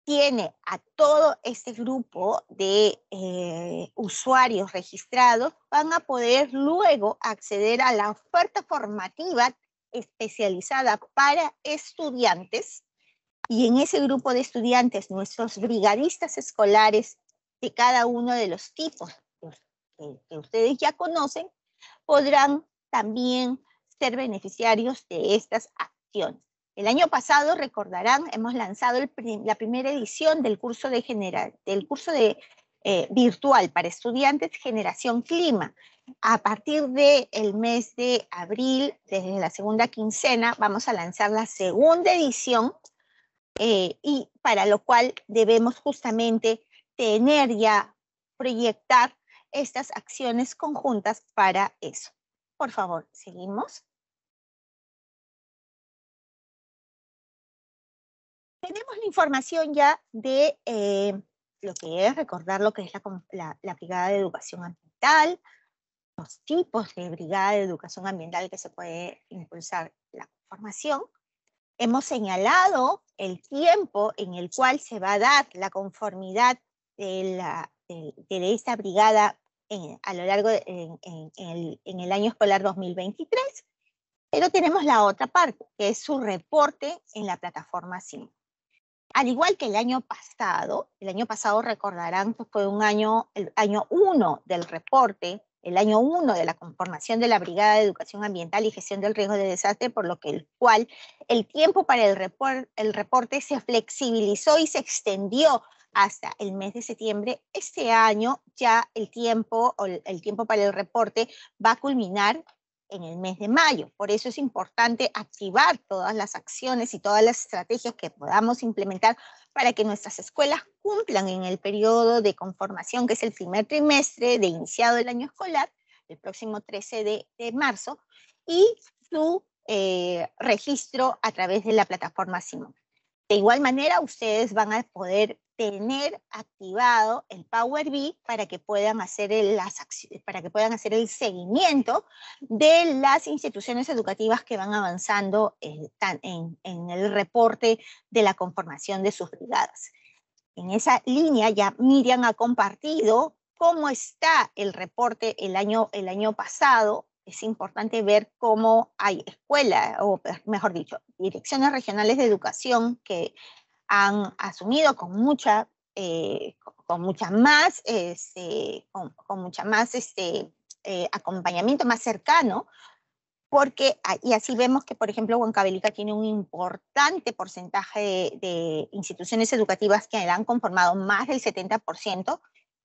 tiene a todo este grupo de eh, usuarios registrados, van a poder luego acceder a la oferta formativa especializada para estudiantes y en ese grupo de estudiantes, nuestros brigadistas escolares de cada uno de los tipos que, ustedes ya conocen, podrán también ser beneficiarios de estas acciones. El año pasado, recordarán, hemos lanzado la primera edición del curso, de general, del curso de, eh, virtual para estudiantes Generación Clima. A partir del el mes de abril, desde la segunda quincena, vamos a lanzar la segunda edición eh, y para lo cual debemos justamente tener ya, proyectar estas acciones conjuntas para eso. Por favor, seguimos. Tenemos la información ya de eh, lo que es recordar lo que es la brigada de educación ambiental, los tipos de brigada de educación ambiental que se puede impulsar la formación. Hemos señalado el tiempo en el cual se va a dar la conformidad de, la, esta brigada a lo largo en, el, año escolar 2023, pero tenemos la otra parte, que es su reporte en la plataforma SIM. Al igual que el año pasado, el año pasado recordarán que fue un año, el año uno del reporte el año 1 de la conformación de la Brigada de Educación Ambiental y Gestión del Riesgo de Desastre, por lo que el cual el tiempo para el, reporte se flexibilizó y se extendió hasta el mes de septiembre. Este año ya el tiempo, el tiempo para el reporte va a culminar en el mes de mayo. Por eso es importante activar todas las acciones y todas las estrategias que podamos implementar para que nuestras escuelas cumplan en el periodo de conformación, que es el primer trimestre de iniciado del año escolar, el próximo 13 de, marzo, y su eh, registro a través de la plataforma Simón. De igual manera, ustedes van a poder tener activado el Power BI para que puedan hacer el, seguimiento de las instituciones educativas que van avanzando en, el reporte de la conformación de sus brigadas. En esa línea ya Miriam ha compartido cómo está el reporte el año pasado es importante ver cómo hay escuelas, o mejor dicho, direcciones regionales de educación que han asumido con mucha, eh, con mucha más, con, mucha más este, este eh, acompañamiento más cercano, porque, y así vemos que, por ejemplo, Huancabelica tiene un importante porcentaje de, de instituciones educativas que han conformado más del 70%,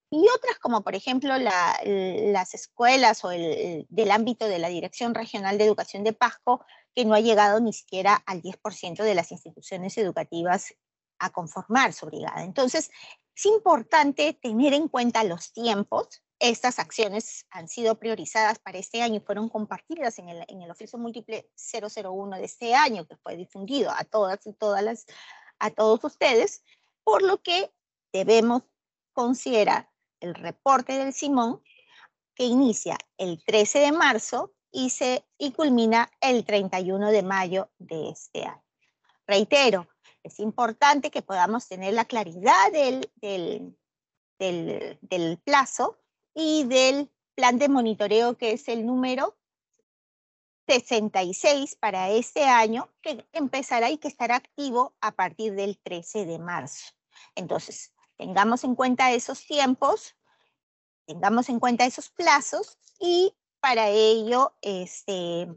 y otras como por ejemplo las escuelas o el, del ámbito de la Dirección Regional de Educación de Pasco, que no ha llegado ni siquiera al 10% de las instituciones educativas a conformar su brigada. Entonces, es importante tener en cuenta los tiempos. Estas acciones han sido priorizadas para este año y fueron compartidas en el, en el oficio múltiple 001 de este año, que fue difundido a todas y todas las, a todos ustedes, por lo que debemos considerar el reporte del Simón, que inicia el 13 de marzo y, se, y culmina el 31 de mayo de este año. Reitero, es importante que podamos tener la claridad del, del, plazo y del plan de monitoreo que es el número 66 para este año, que empezará y que estará activo a partir del 13 de marzo. Entonces, Tengamos en cuenta esos tiempos, tengamos en cuenta esos plazos y para ello este,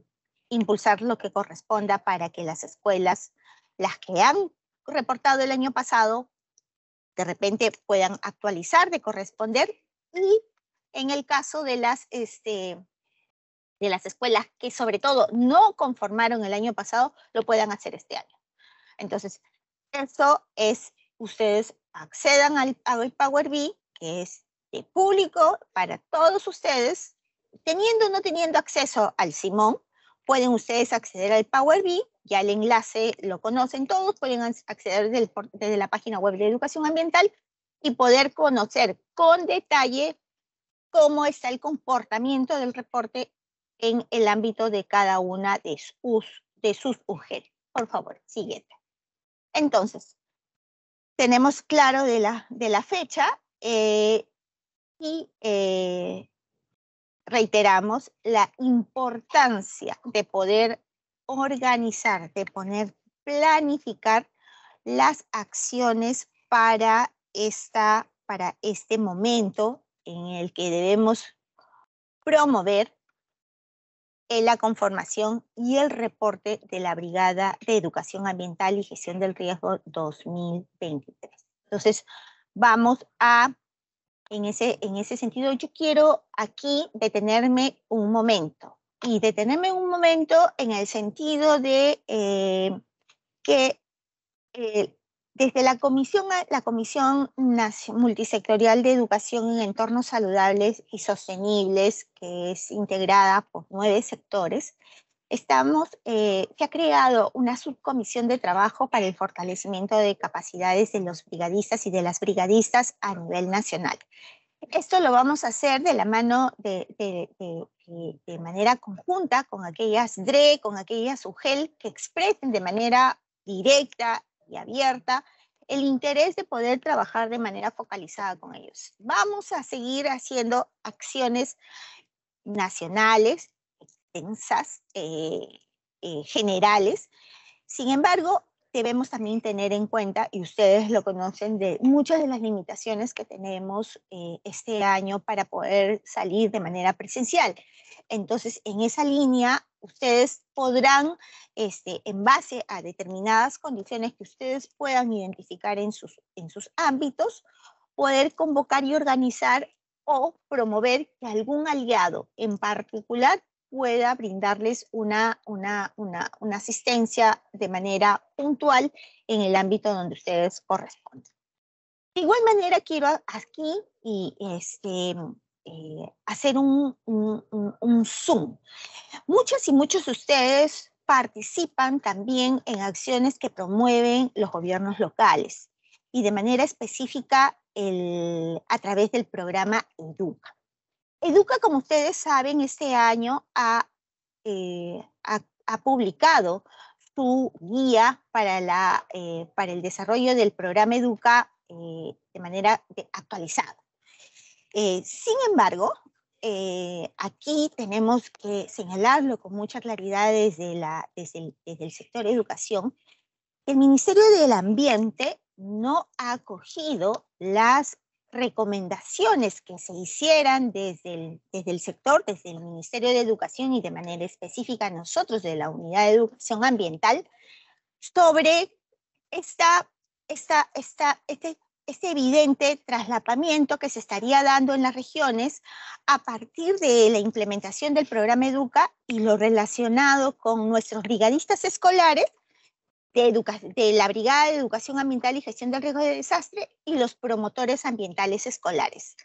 impulsar lo que corresponda para que las escuelas, las que han reportado el año pasado, de repente puedan actualizar de corresponder y en el caso de las, este, de las escuelas que sobre todo no conformaron el año pasado, lo puedan hacer este año. Entonces, eso es ustedes accedan al, Power BI, que es de público para todos ustedes, teniendo o no teniendo acceso al Simón, pueden ustedes acceder al Power BI, ya el enlace lo conocen todos, pueden acceder desde la página web de Educación Ambiental y poder conocer con detalle cómo está el comportamiento del reporte en el ámbito de cada una de sus, de sus UGEL. Por favor, siguiente. Entonces, tenemos claro de la, fecha eh, y eh, reiteramos la importancia de poder organizar, de poner, planificar las acciones para, esta, para este momento en el que debemos promover la conformación y el reporte de la Brigada de Educación Ambiental y Gestión del Riesgo 2023. Entonces, vamos a, en ese, en ese sentido, yo quiero aquí detenerme un momento y detenerme un momento en el sentido de eh, que eh, desde la Comisión, la Comisión Multisectorial de Educación en Entornos Saludables y Sostenibles, que es integrada por nueve sectores, estamos, eh, se ha creado una subcomisión de trabajo para el fortalecimiento de capacidades de los brigadistas y de las brigadistas a nivel nacional. Esto lo vamos a hacer de la mano de, de, de manera conjunta con aquellas DRE, con aquellas UGEL que expresen de manera directa abierta, el interés de poder trabajar de manera focalizada con ellos. Vamos a seguir haciendo acciones nacionales, extensas, eh, eh, generales. Sin embargo, debemos también tener en cuenta, y ustedes lo conocen, de muchas de las limitaciones que tenemos eh, este año para poder salir de manera presencial. Entonces, en esa línea, ustedes podrán, este, en base a determinadas condiciones que ustedes puedan identificar en sus, en sus ámbitos, poder convocar y organizar o promover que algún aliado en particular pueda brindarles una, una, una, una, asistencia de manera puntual en el ámbito donde ustedes corresponden. De igual manera, quiero aquí y este, eh, hacer un, zoom. Muchas y muchos de ustedes participan también en acciones que promueven los gobiernos locales y de manera específica a través del programa Educa. Educa, como ustedes saben, este año ha, eh, publicado su guía eh, para, el desarrollo del programa Educa de manera actualizada. Eh, sin embargo, eh, aquí tenemos que señalarlo con mucha claridad desde, la, el, sector de sector educación, el Ministerio del Ambiente no ha acogido las recomendaciones que se hicieran desde el, desde el sector, desde el Ministerio de Educación y de manera específica nosotros de la Unidad de Educación Ambiental sobre esta, esta, esta, este este evidente traslapamiento que se estaría dando en las regiones a partir de la implementación del programa Educa y lo relacionado con nuestros brigadistas escolares de, de, la Brigada de Educación Ambiental y Gestión del Riesgo de Desastre y los promotores ambientales escolares.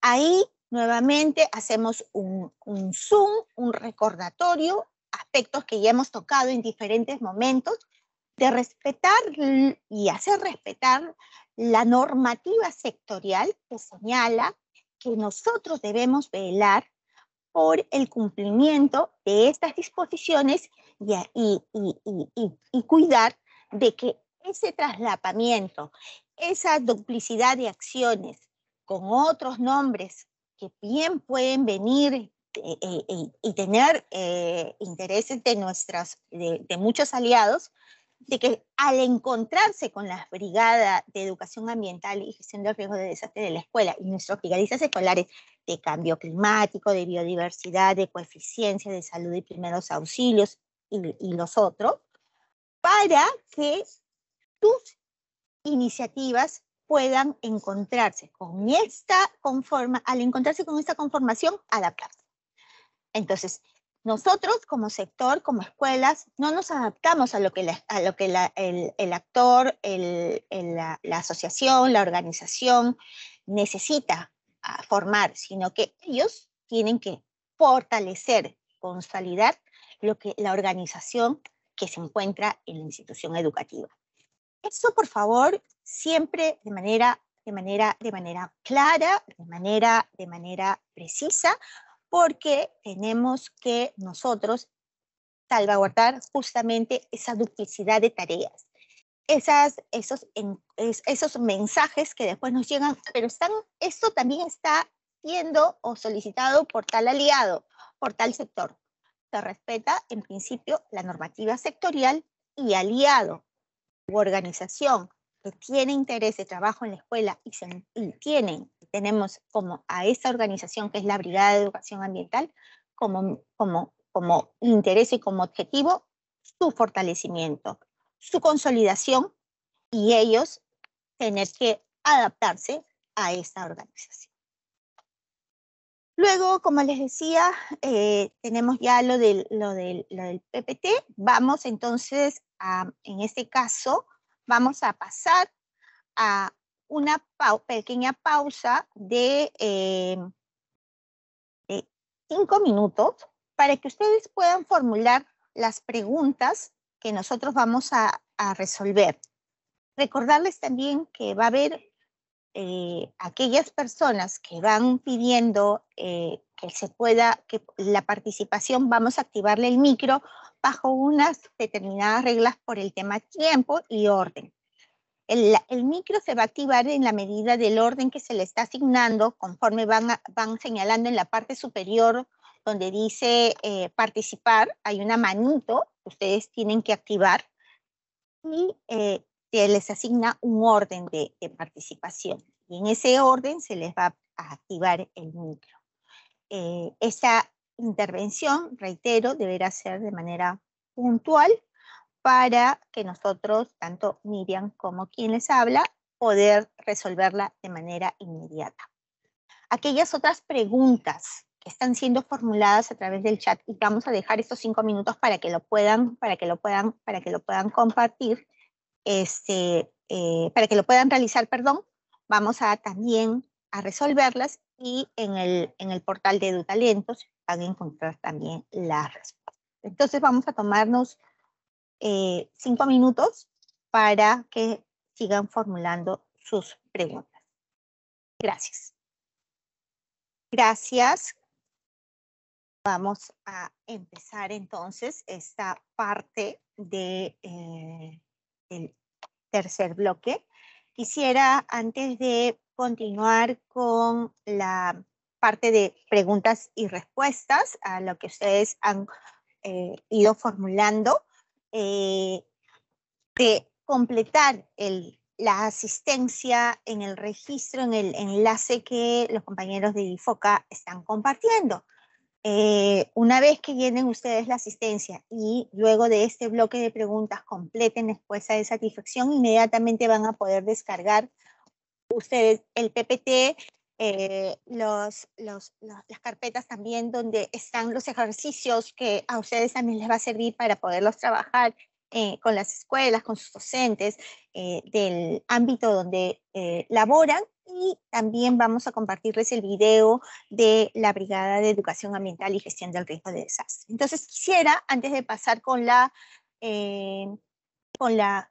Ahí nuevamente hacemos un, un zoom, un recordatorio, aspectos que ya hemos tocado en diferentes momentos, de respetar y hacer respetar la normativa sectorial que señala que nosotros debemos velar por el cumplimiento de estas disposiciones y, cuidar de que ese traslapamiento, esa duplicidad de acciones con otros nombres que bien pueden venir eh, eh, y tener eh, intereses de, nuestras, de muchos aliados, de que al encontrarse con la Brigada de Educación Ambiental y Gestión de Riesgos de Desastre de la Escuela y nuestros brigadistas escolares de cambio climático, de biodiversidad, de coeficiencia, de salud y primeros auxilios y, los otros, para que tus iniciativas puedan encontrarse con esta conforma, al encontrarse con esta conformación, adaptarse. Entonces, nosotros como sector, como escuelas, no nos adaptamos a lo que, lo que el, actor, la, asociación, la organización necesita ah, formar, sino que ellos tienen que fortalecer, consolidar lo que la organización que se encuentra en la institución educativa. Eso, por favor, siempre de manera, de manera, de manera clara, de manera, de manera precisa, porque tenemos que nosotros salvaguardar justamente esa duplicidad de tareas. Esas, esos, esos mensajes que después nos llegan, pero están, esto también está siendo o solicitado por tal aliado, por tal sector. Se respeta, en principio, la normativa sectorial y aliado u organización que tiene interés de trabajo en la escuela y, se, tienen, tenemos como a esta organización que es la Brigada de Educación Ambiental como, como, como interés y como objetivo su fortalecimiento, su consolidación y ellos tener que adaptarse a esta organización. Luego, como les decía, eh, tenemos ya lo del, lo, del, lo del PPT. Vamos entonces, a, en este caso, vamos a pasar a una pequeña pausa eh, de, cinco minutos para que ustedes puedan formular las preguntas que nosotros vamos a, resolver. Recordarles también que va a haber eh, aquellas personas que van pidiendo eh, que se pueda, que la participación, vamos a activarle el micro bajo unas determinadas reglas por el tema tiempo y orden. El, micro se va a activar en la medida del orden que se le está asignando, conforme van, van señalando en la parte superior donde dice eh, participar, hay una manito que ustedes tienen que activar y eh, se les asigna un orden de, participación. Y en ese orden se les va a activar el micro. Eh, esa, intervención, reitero, deberá ser de manera puntual para que nosotros, tanto Miriam como quien les habla, poder resolverla de manera inmediata. Aquellas otras preguntas que están siendo formuladas a través del chat y vamos a dejar estos cinco minutos para que lo puedan, para que lo puedan, para que lo puedan compartir, este, eh, para que lo puedan realizar, perdón, vamos a también a resolverlas y en el, en el portal de EduTalentos van a encontrar también las respuestas. Entonces vamos a tomarnos eh, cinco minutos para que sigan formulando sus preguntas. Gracias. Gracias. Vamos a empezar entonces esta parte de, eh, del tercer bloque. Quisiera, antes de continuar con la parte de preguntas y respuestas a lo que ustedes han eh, ido formulando, eh, de completar la asistencia en el registro, en el enlace que los compañeros de IFOCA están compartiendo. Eh, una vez que llenen ustedes la asistencia y luego de este bloque de preguntas completen la de satisfacción, inmediatamente van a poder descargar ustedes el PPT, eh, las carpetas también donde están los ejercicios que a ustedes también les va a servir para poderlos trabajar eh, con las escuelas, con sus docentes eh, del ámbito donde laboran y también vamos a compartirles el video de la Brigada de Educación Ambiental y Gestión del Riesgo de Desastre. Entonces quisiera, antes de pasar con la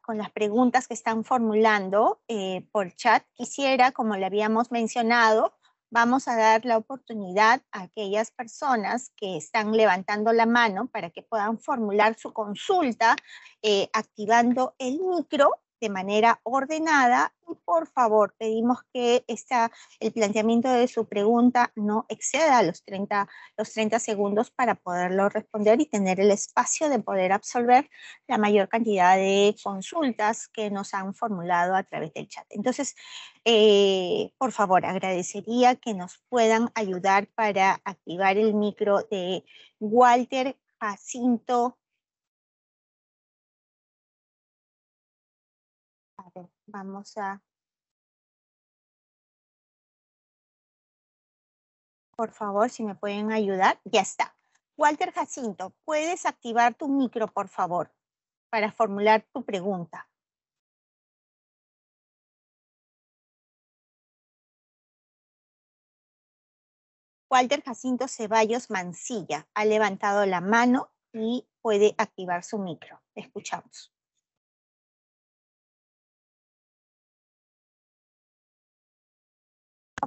con, las preguntas que están formulando eh, por chat, quisiera, como le habíamos mencionado, vamos a dar la oportunidad a aquellas personas que están levantando la mano para que puedan formular su consulta eh, activando el micro de manera ordenada y por favor pedimos que esta, el planteamiento de su pregunta no exceda los 30, los 30 segundos para poderlo responder y tener el espacio de poder absorber la mayor cantidad de consultas que nos han formulado a través del chat. Entonces, eh, por favor, agradecería que nos puedan ayudar para activar el micro de Walter Jacinto vamos a... Por favor, si me pueden ayudar. Ya está. Walter Jacinto, puedes activar tu micro, por favor, para formular tu pregunta. Walter Jacinto Ceballos Mancilla ha levantado la mano y puede activar su micro. Escuchamos.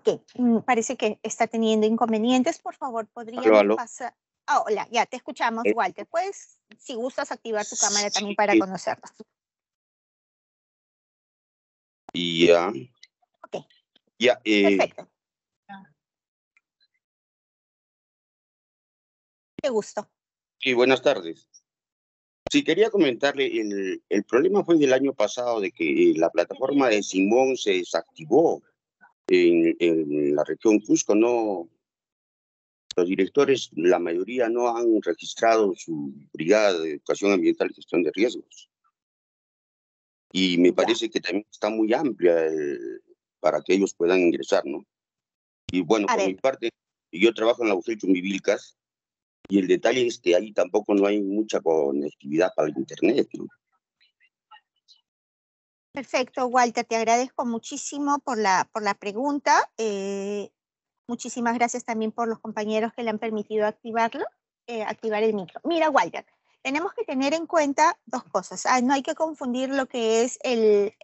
Ok, mm, parece que está teniendo inconvenientes. Por favor, podría pasar. Ah, hola, ya te escuchamos, eh, Walter. Puedes, si gustas, activar tu cámara también para conocernos. Ya. Ok. Ya, eh, Perfecto. Qué gusto. Sí, buenas tardes. Sí, quería comentarle, el, el, problema fue del año pasado de que eh, la plataforma de Simón se desactivó en, la región Cusco no, los directores, la mayoría no han registrado su brigada de educación ambiental y gestión de riesgos. Y me parece que también está muy amplia eh, para que ellos puedan ingresar, ¿no? Y bueno, por mi parte, yo trabajo en la UGEL Chumbivilcas y el detalle es que ahí tampoco no hay mucha conectividad para el Internet, ¿no? Perfecto, Walter, te agradezco muchísimo por la, por la pregunta. Eh, muchísimas gracias también por los compañeros que le han permitido activarlo, eh, activar el micro. Mira, Walter, tenemos que tener en cuenta dos cosas. Ah, no hay que confundir lo que es el,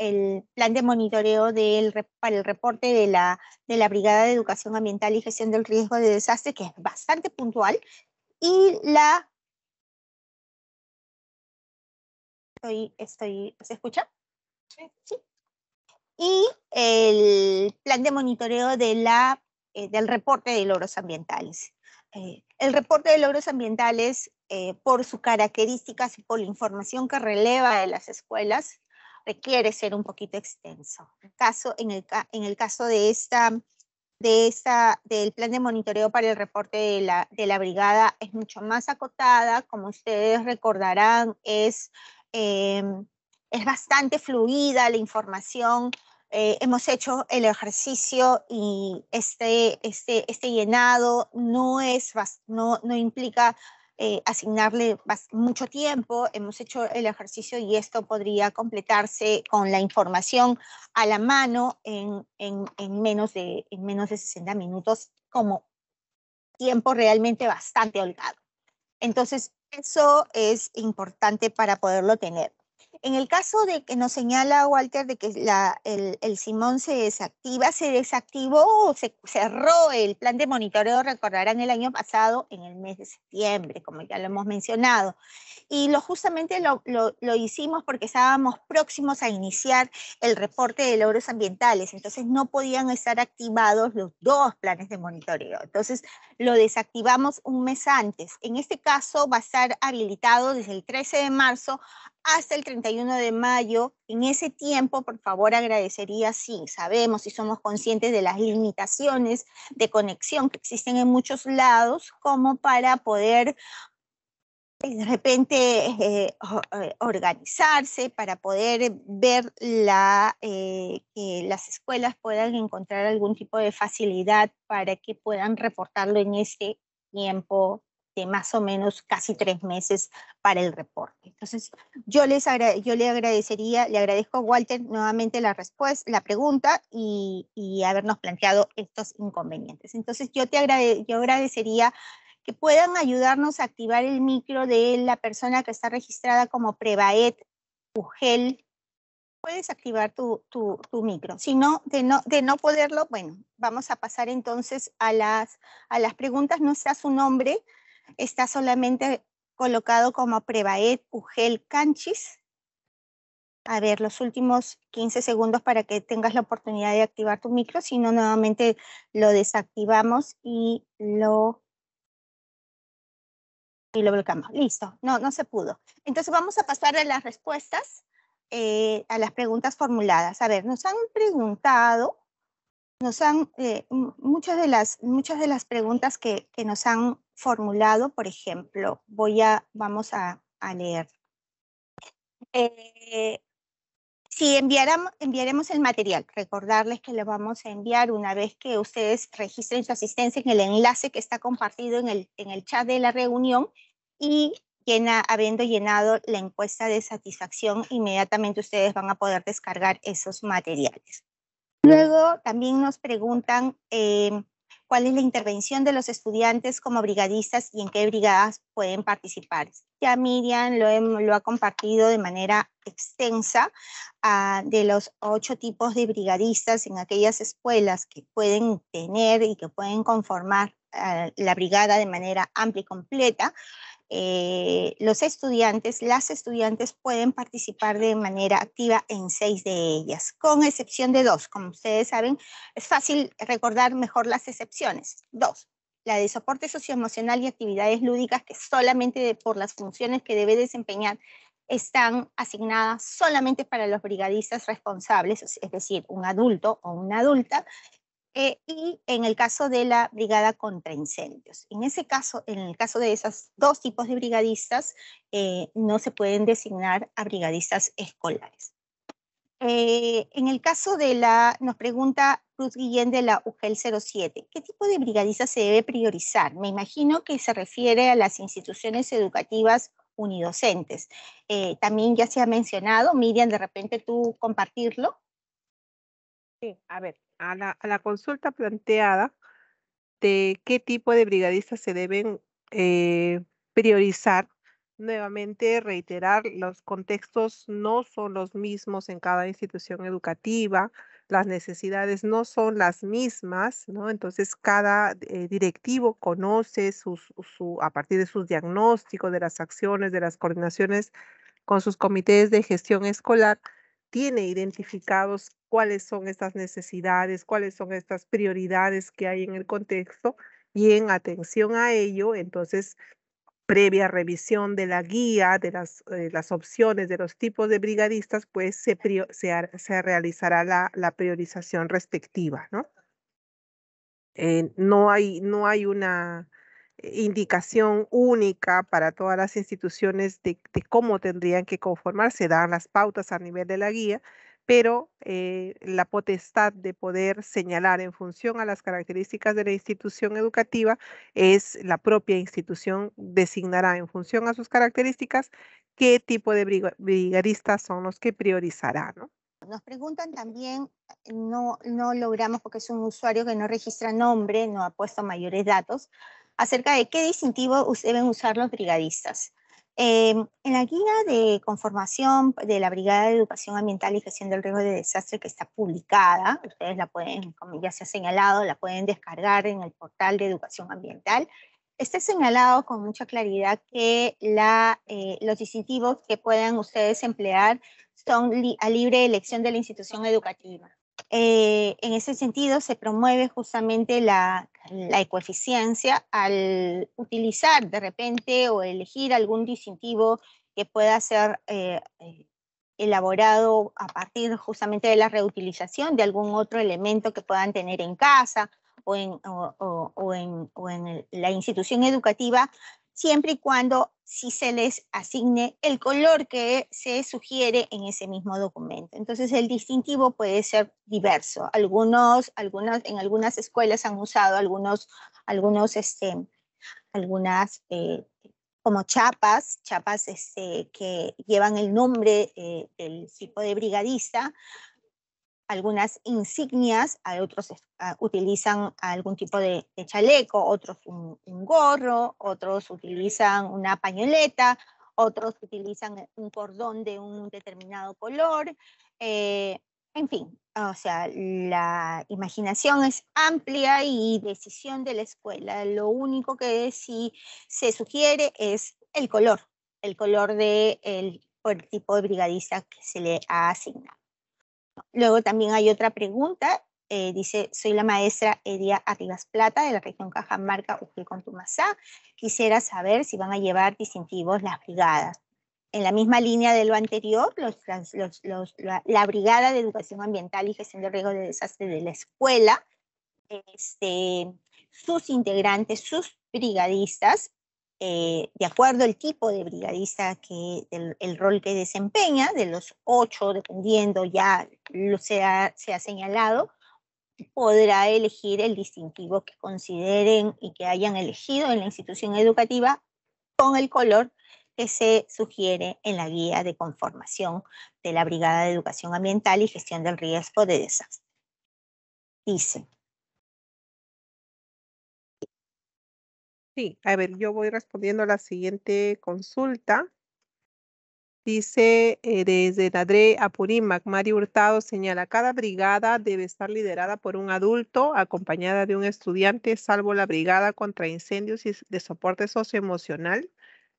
plan de monitoreo del, para el reporte de la, de la Brigada de Educación Ambiental y Gestión del Riesgo de Desastre, que es bastante puntual, y la... Estoy, estoy, ¿Se escucha? Y el plan de monitoreo de la, eh, del reporte de logros ambientales. Eh, el reporte de logros ambientales, eh, por sus características y por la información que releva de las escuelas, requiere ser un poquito extenso. En, caso, en, el, en el caso de esta, de esta, del plan de monitoreo para el reporte de la, de la brigada es mucho más acotada, como ustedes recordarán, es es bastante fluida la información. Eh, hemos hecho el ejercicio y este, este, este llenado no, es, no, no implica eh, asignarle mucho tiempo. Hemos hecho el ejercicio y esto podría completarse con la información a la mano en, en, en menos, de, en menos de 60 minutos como tiempo realmente bastante holgado. Entonces, eso es importante para poderlo tener. En el caso de que nos señala Walter de que la, el, Simón se desactiva, se desactivó, o se cerró el plan de monitoreo, recordarán el año pasado, en el mes de septiembre, como ya lo hemos mencionado. Y lo, justamente lo, lo, lo hicimos porque estábamos próximos a iniciar el reporte de logros ambientales, entonces no podían estar activados los dos planes de monitoreo. Entonces lo desactivamos un mes antes. En este caso va a estar habilitado desde el 13 de marzo hasta el 31 de mayo. En ese tiempo, por favor, agradecería, sí, sabemos y somos conscientes de las limitaciones de conexión que existen en muchos lados, como para poder eh, de repente eh, eh, organizarse para poder ver la, que las escuelas puedan encontrar algún tipo de facilidad para que puedan reportarlo en este tiempo más o menos casi tres meses para el reporte. Entonces, yo, les yo le agradecería, le agradezco a Walter nuevamente la respuesta, la pregunta y, habernos planteado estos inconvenientes. Entonces, yo te agradecería que puedan ayudarnos a activar el micro de la persona que está registrada como Prevaet UGEL puedes activar tu, tu, micro. Si no de, no, de no poderlo, bueno, vamos a pasar entonces a las, a las preguntas. No sea su nombre, está solamente colocado como Prevaed Ugel Canchis. A ver, los últimos 15 segundos para que tengas la oportunidad de activar tu micro, si no, nuevamente lo desactivamos y lo, y lo bloqueamos. Listo, no, no se pudo. Entonces vamos a pasar a las respuestas, eh, a las preguntas formuladas. A ver, nos han preguntado han, eh, muchas, de las, muchas de las preguntas que, nos han formulado, por ejemplo, voy a, vamos a, leer. Eh, si enviáramos enviaremos el material, recordarles que lo vamos a enviar una vez que ustedes registren su asistencia en el enlace que está compartido en el, en el chat de la reunión y habiendo llenado la encuesta de satisfacción, inmediatamente ustedes van a poder descargar esos materiales. Luego también nos preguntan em, cuál es la intervención de los estudiantes como brigadistas y en qué brigadas pueden participar. Ya Miriam lo, ha compartido de manera extensa ah, de los ocho tipos de brigadistas en aquellas escuelas que pueden tener y que pueden conformar ah, la brigada de manera amplia y completa. Eh, los estudiantes, las estudiantes pueden participar de manera activa en seis de ellas, con excepción de dos. Como ustedes saben, es fácil recordar mejor las excepciones. Dos, la de soporte socioemocional y actividades lúdicas que solamente por las funciones que debe desempeñar están asignadas solamente para los brigadistas responsables, es decir, un adulto o una adulta, eh, y en el caso de la brigada contra incendios. En ese caso, en el caso de esos dos tipos de brigadistas, eh, no se pueden designar a brigadistas escolares. Eh, en el caso de la, nos pregunta Cruz Guillén de la UGEL 07, ¿qué tipo de brigadista se debe priorizar? Me imagino que se refiere a las instituciones educativas unidocentes. también ya se ha mencionado, Miriam, de repente tú compartirlo. Sí, a ver, a la, consulta planteada de qué tipo de brigadistas se deben eh, priorizar, nuevamente reiterar, los contextos no son los mismos en cada institución educativa, las necesidades no son las mismas, ¿no? Entonces, cada eh, directivo conoce a partir de sus diagnósticos, de las acciones, de las coordinaciones con sus comités de gestión escolar, tiene identificados cuáles son estas necesidades, cuáles son estas prioridades que hay en el contexto y en atención a ello, entonces, previa revisión de la guía, de las, eh, opciones, de los tipos de brigadistas, pues se, se, realizará la, priorización respectiva, ¿no? Eh, no, hay, no hay una indicación única para todas las instituciones de, de cómo tendrían que conformarse, dan las pautas a nivel de la guía, pero eh, la potestad de poder señalar en función a las características de la institución educativa es la propia institución designará en función a sus características qué tipo de brigadistas son los que priorizará, Nos preguntan también, eh, no, no logramos porque es un usuario que no registra nombre, no ha puesto mayores datos, acerca de qué distintivo deben usar los brigadistas. Eh, en la guía de conformación de la Brigada de Educación Ambiental y Gestión del Riesgo de Desastre que está publicada, ustedes la pueden, como ya se ha señalado, la pueden descargar en el portal de Educación Ambiental, está señalado con mucha claridad que eh, los dispositivos que puedan ustedes emplear son a libre elección de la institución educativa. Eh, en ese sentido, se promueve justamente la, ecoeficiencia al utilizar de repente o elegir algún distintivo que pueda ser eh, eh, elaborado a partir justamente de la reutilización de algún otro elemento que puedan tener en casa o en, la institución educativa siempre y cuando si se les asigne el color que se sugiere en ese mismo documento. Entonces el distintivo puede ser diverso. Algunos, en algunas escuelas han usado algunos, algunos, este, algunas eh, como chapas, chapas este, que llevan el nombre eh, del tipo de brigadista algunas insignias, otros utilizan algún tipo de, chaleco, otros un, gorro, otros utilizan una pañoleta, otros utilizan eh, un cordón de un determinado color. Eh, en fin, o sea, la imaginación es amplia y decisión de la escuela. Lo único que sí se sugiere es el color, el color de el tipo de brigadista que se le ha asignado. Luego también hay otra pregunta. Eh, dice, soy la maestra Edia Arribas Plata de la región Cajamarca, con Contumazá. Quisiera saber si van a llevar distintivos las brigadas. En la misma línea de lo anterior, la, Brigada de Educación Ambiental y Gestión de Riesgo de Desastre de la escuela, este, sus integrantes, sus brigadistas, eh, de acuerdo al tipo de brigadista que el, rol que desempeña, de los ocho, dependiendo ya lo se ha señalado, podrá elegir el distintivo que consideren y que hayan elegido en la institución educativa con el color que se sugiere en la guía de conformación de la Brigada de Educación Ambiental y Gestión del Riesgo de Desastre. Dice, a ver, yo voy respondiendo a la siguiente consulta. Dice eh, desde Nadre Apurímac, Mario Hurtado señala, cada brigada debe estar liderada por un adulto acompañada de un estudiante, salvo la brigada contra incendios y de soporte socioemocional.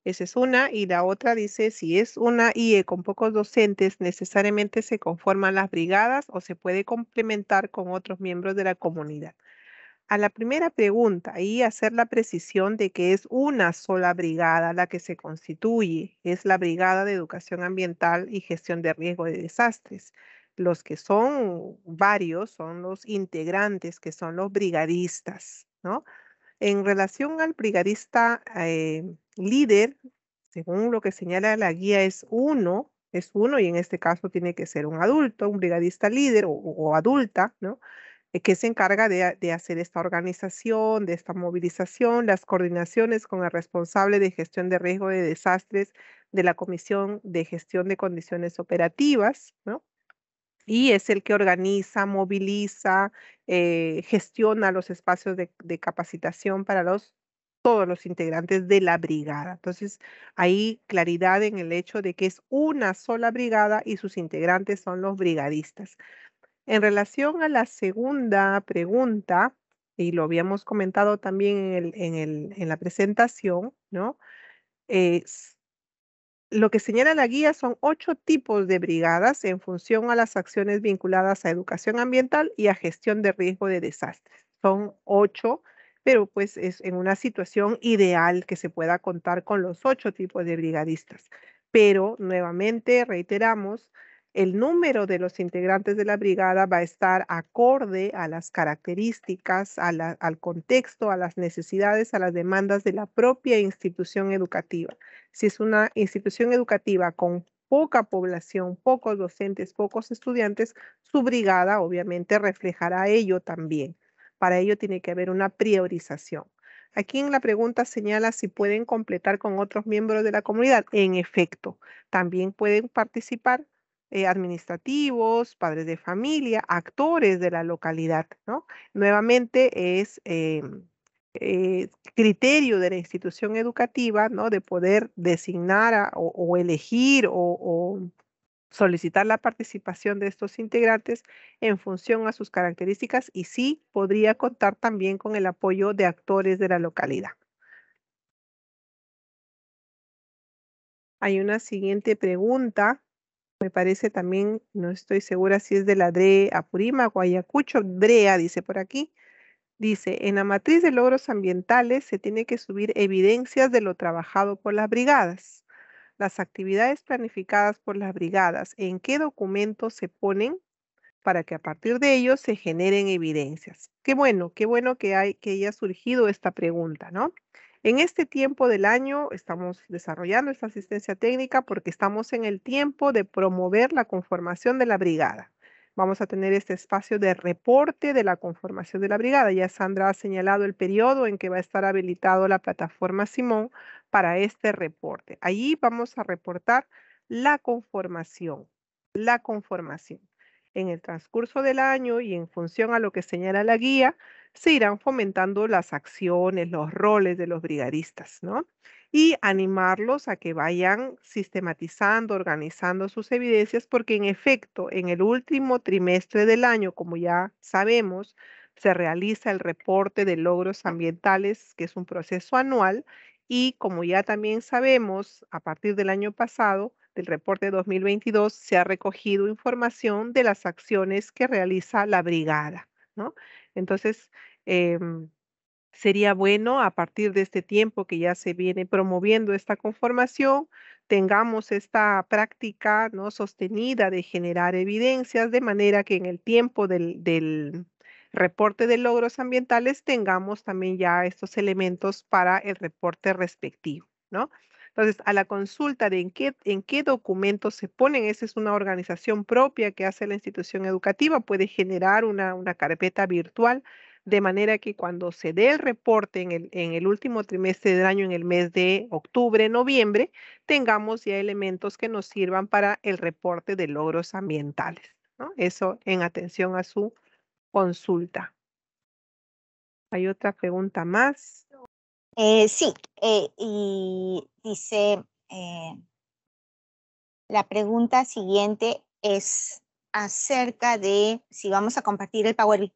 Esa es una. Y la otra dice, si es una IE con pocos docentes, necesariamente se conforman las brigadas o se puede complementar con otros miembros de la comunidad a la primera pregunta y hacer la precisión de que es una sola brigada la que se constituye, es la Brigada de Educación Ambiental y Gestión de Riesgo de Desastres. Los que son varios son los integrantes, que son los brigadistas, ¿no? En relación al brigadista eh, líder, según lo que señala la guía, es uno, es uno, y en este caso tiene que ser un adulto, un brigadista líder o, o adulta, ¿no? Eh, que se encarga de, hacer esta organización, de esta movilización, las coordinaciones con el responsable de gestión de riesgo de desastres de la Comisión de Gestión de Condiciones Operativas, ¿no? Y es el que organiza, moviliza, eh, gestiona los espacios de, capacitación para los todos los integrantes de la brigada. Entonces, hay claridad en el hecho de que es una sola brigada y sus integrantes son los brigadistas. En relación a la segunda pregunta, y lo habíamos comentado también en, la presentación, ¿no? lo que señala la guía son ocho tipos de brigadas en función a las acciones vinculadas a educación ambiental y a gestión de riesgo de desastres. Son ocho, pero pues es en una situación ideal que se pueda contar con los ocho tipos de brigadistas. Pero nuevamente reiteramos, el número de los integrantes de la brigada va a estar acorde a las características, al contexto, a las necesidades, a las demandas de la propia institución educativa. Si es una institución educativa con poca población, pocos docentes, pocos estudiantes, su brigada obviamente reflejará ello también. Para ello tiene que haber una priorización. Aquí en la pregunta señala si pueden completar con otros miembros de la comunidad. En efecto, también pueden participar eh, administrativos, padres de familia, actores de la localidad, ¿no? Nuevamente es em, eh, criterio de la institución educativa, ¿no? De poder designar o, elegir o, o solicitar la participación de estos integrantes en función a sus características y sí podría contar también con el apoyo de actores de la localidad. Hay una siguiente pregunta me parece también, no estoy segura si es de la DRE Apurima, Guayacucho, DREA dice por aquí, dice, en la matriz de logros ambientales se tiene que subir evidencias de lo trabajado por las brigadas, las actividades planificadas por las brigadas, en qué documentos se ponen para que a partir de ellos se generen evidencias. Qué bueno, qué bueno que, hay, que haya surgido esta pregunta, ¿no? En este tiempo del año estamos desarrollando esta asistencia técnica porque estamos en el tiempo de promover la conformación de la brigada. Vamos a tener este espacio de reporte de la conformación de la brigada. Ya Sandra ha señalado el periodo en que va a estar habilitado la plataforma Simón para este reporte. Allí vamos a reportar la conformación, la conformación. En el transcurso del año y en función a lo que señala la guía, se irán fomentando las acciones, los roles de los brigadistas, ¿no? Y animarlos a que vayan sistematizando, organizando sus evidencias, porque en efecto, en el último trimestre del año, como ya sabemos, se realiza el reporte de logros ambientales, que es un proceso anual, y como ya también sabemos, a partir del año pasado, del reporte 2022, se ha recogido información de las acciones que realiza la brigada. ¿no? Entonces, em, sería bueno a partir de este tiempo que ya se viene promoviendo esta conformación, tengamos esta práctica ¿no? sostenida de generar evidencias de manera que en el tiempo del, del reporte de logros ambientales tengamos también ya estos elementos para el reporte respectivo, ¿no? Entonces, a la consulta de en qué, en qué documentos se ponen, esa es una organización propia que hace la institución educativa, puede generar una, una carpeta virtual de manera que cuando se dé el reporte en el, en el, último trimestre del año, en el mes de octubre, noviembre, tengamos ya elementos que nos sirvan para el reporte de logros ambientales. Eso en atención a su consulta. Hay otra pregunta más. Eh, sí, eh, y dice, eh, la pregunta siguiente es acerca de si vamos a compartir el Power BI.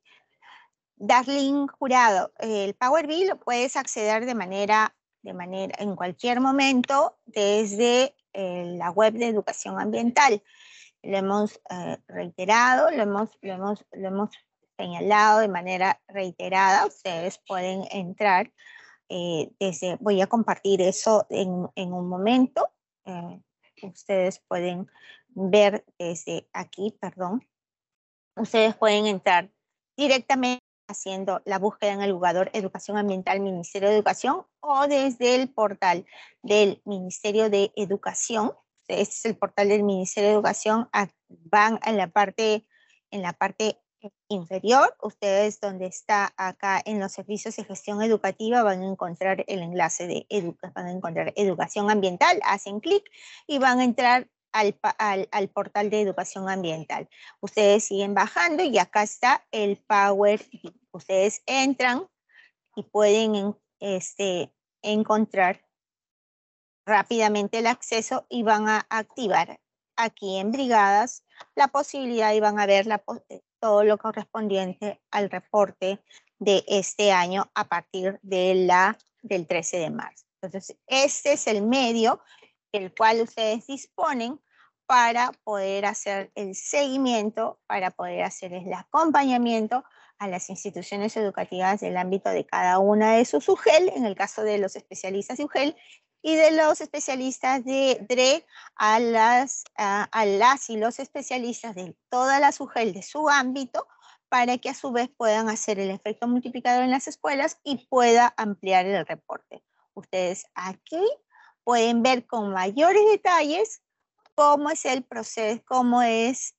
Darling Jurado, el Power BI lo puedes acceder de manera, de manera, en cualquier momento desde la web de educación ambiental. Lo hemos reiterado, lo hemos, lo hemos señalado de manera reiterada. Ustedes pueden entrar eh, desde, voy a compartir eso en, en un momento. Eh, ustedes pueden ver desde aquí, perdón. Ustedes pueden entrar directamente haciendo la búsqueda en el jugador Educación Ambiental Ministerio de Educación o desde el portal del Ministerio de Educación. Este es el portal del Ministerio de Educación. Ah, van en la parte, en la parte inferior, ustedes donde está acá en los servicios de gestión educativa van a encontrar el enlace de educa, van a encontrar educación ambiental, hacen clic y van a entrar al, portal de educación ambiental. Ustedes siguen bajando y acá está el Power. Ustedes entran y pueden este, encontrar rápidamente el acceso y van a activar aquí en brigadas la posibilidad y van a ver la, todo lo correspondiente al reporte de este año a partir de la, del 13 de marzo. Entonces, este es el medio del cual ustedes disponen para poder hacer el seguimiento, para poder hacer el acompañamiento a las instituciones educativas del ámbito de cada una de sus UGEL, en el caso de los especialistas de UGEL, y de los especialistas de DRE a las, a, las y los especialistas de toda la SUGEL de su ámbito para que a su vez puedan hacer el efecto multiplicador en las escuelas y pueda ampliar el reporte. Ustedes aquí pueden ver con mayores detalles cómo es el proceso, cómo es,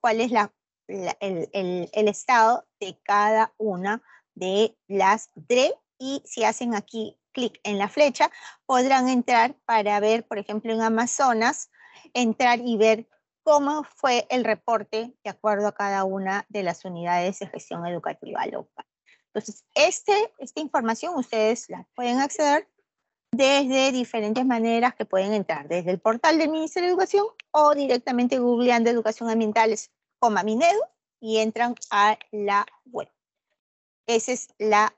cuál es la, el, el estado de cada una de las DRE y si hacen aquí clic en la flecha, podrán entrar para ver, por ejemplo, en Amazonas, entrar y ver cómo fue el reporte de acuerdo a cada una de las unidades de gestión educativa local. Entonces, este, esta información ustedes la pueden acceder desde diferentes maneras que pueden entrar, desde el portal del Ministerio de Educación o directamente googleando Educación Ambientales, coma Minedu, y entran a la web. Esa es la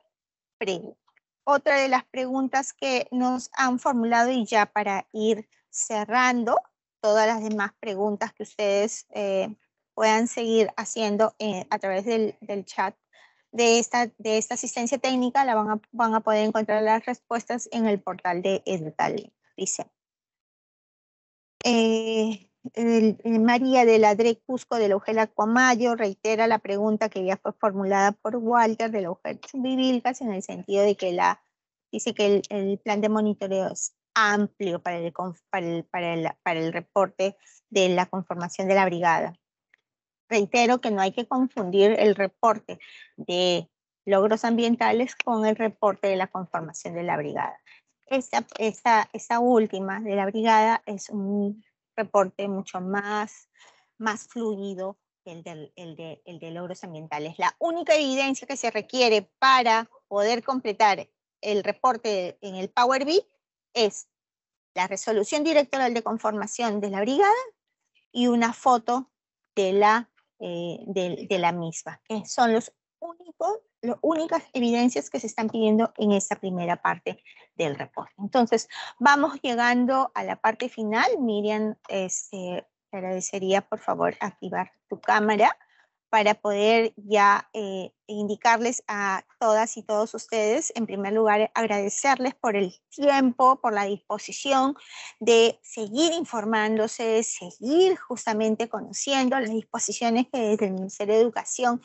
pregunta otra de las preguntas que nos han formulado y ya para ir cerrando todas las demás preguntas que ustedes eh, puedan seguir haciendo eh, a través del, chat de esta, de esta asistencia técnica, la van a, poder encontrar las respuestas en el portal de Edutal. Dice. Eh, eh, María de la DREC Cusco de la UGEL Cuamayo reitera la pregunta que ya fue formulada por Walter de la UGEL en el sentido de que la, dice que el, plan de monitoreo es amplio para el, para, para, el, reporte de la conformación de la brigada. Reitero que no hay que confundir el reporte de logros ambientales con el reporte de la conformación de la brigada. Esta, esta, esta última de la brigada es un reporte mucho más, más fluido que el de, el, logros ambientales. La única evidencia que se requiere para poder completar el reporte en el Power BI es la resolución directoral de conformación de la brigada y una foto de la, eh, de, la misma, que son los únicos las únicas evidencias que se están pidiendo en esta primera parte del reporte. Entonces, vamos llegando a la parte final. Miriam, este, agradecería por favor activar tu cámara para poder ya eh, indicarles a todas y todos ustedes, en primer lugar, agradecerles por el tiempo, por la disposición de seguir informándose, seguir justamente conociendo las disposiciones que desde el Ministerio de Educación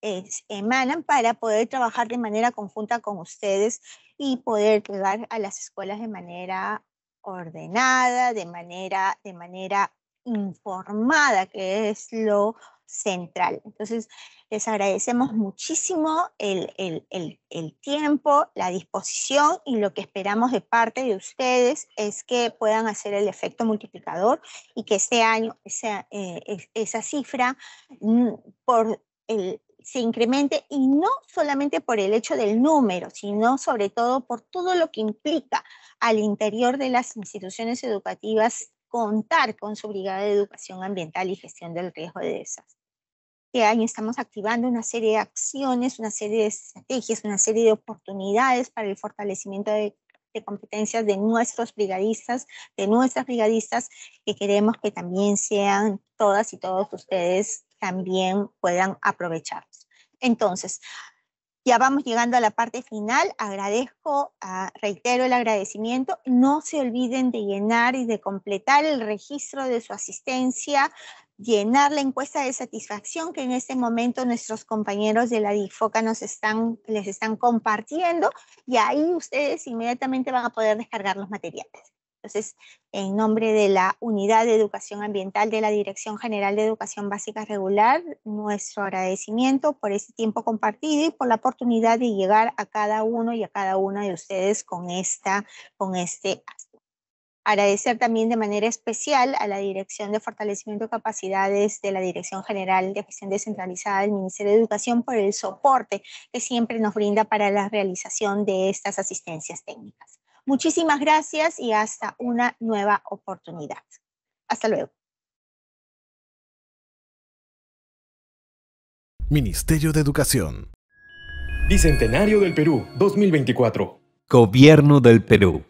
emanan para poder trabajar de manera conjunta con ustedes y poder llegar a las escuelas de manera ordenada, de manera, de manera informada, que es lo central. Entonces, les agradecemos muchísimo el, el, el, tiempo, la disposición y lo que esperamos de parte de ustedes es que puedan hacer el efecto multiplicador y que este año esa, eh, esa cifra mm, por el se incremente y no solamente por el hecho del número, sino sobre todo por todo lo que implica al interior de las instituciones educativas contar con su brigada de educación ambiental y gestión del riesgo de esas. Que ahí estamos activando una serie de acciones, una serie de estrategias, una serie de oportunidades para el fortalecimiento de de competencias de nuestros brigadistas, de nuestras brigadistas, que queremos que también sean todas y todos ustedes también puedan aprovechar. Entonces, ya vamos llegando a la parte final. Agradezco, ah, reitero el agradecimiento. No se olviden de llenar y de completar el registro de su asistencia, llenar la encuesta de satisfacción que en este momento nuestros compañeros de la DIFOCA nos están, les están compartiendo y ahí ustedes inmediatamente van a poder descargar los materiales. Entonces, en nombre de la Unidad de Educación Ambiental de la Dirección General de Educación Básica Regular, nuestro agradecimiento por este tiempo compartido y por la oportunidad de llegar a cada uno y a cada una de ustedes con, esta, con este Agradecer también de manera especial a la Dirección de Fortalecimiento de Capacidades de la Dirección General de Gestión Descentralizada del Ministerio de Educación por el soporte que siempre nos brinda para la realización de estas asistencias técnicas. Muchísimas gracias y hasta una nueva oportunidad. Hasta luego. Ministerio de Educación. Bicentenario del Perú, 2024. Gobierno del Perú.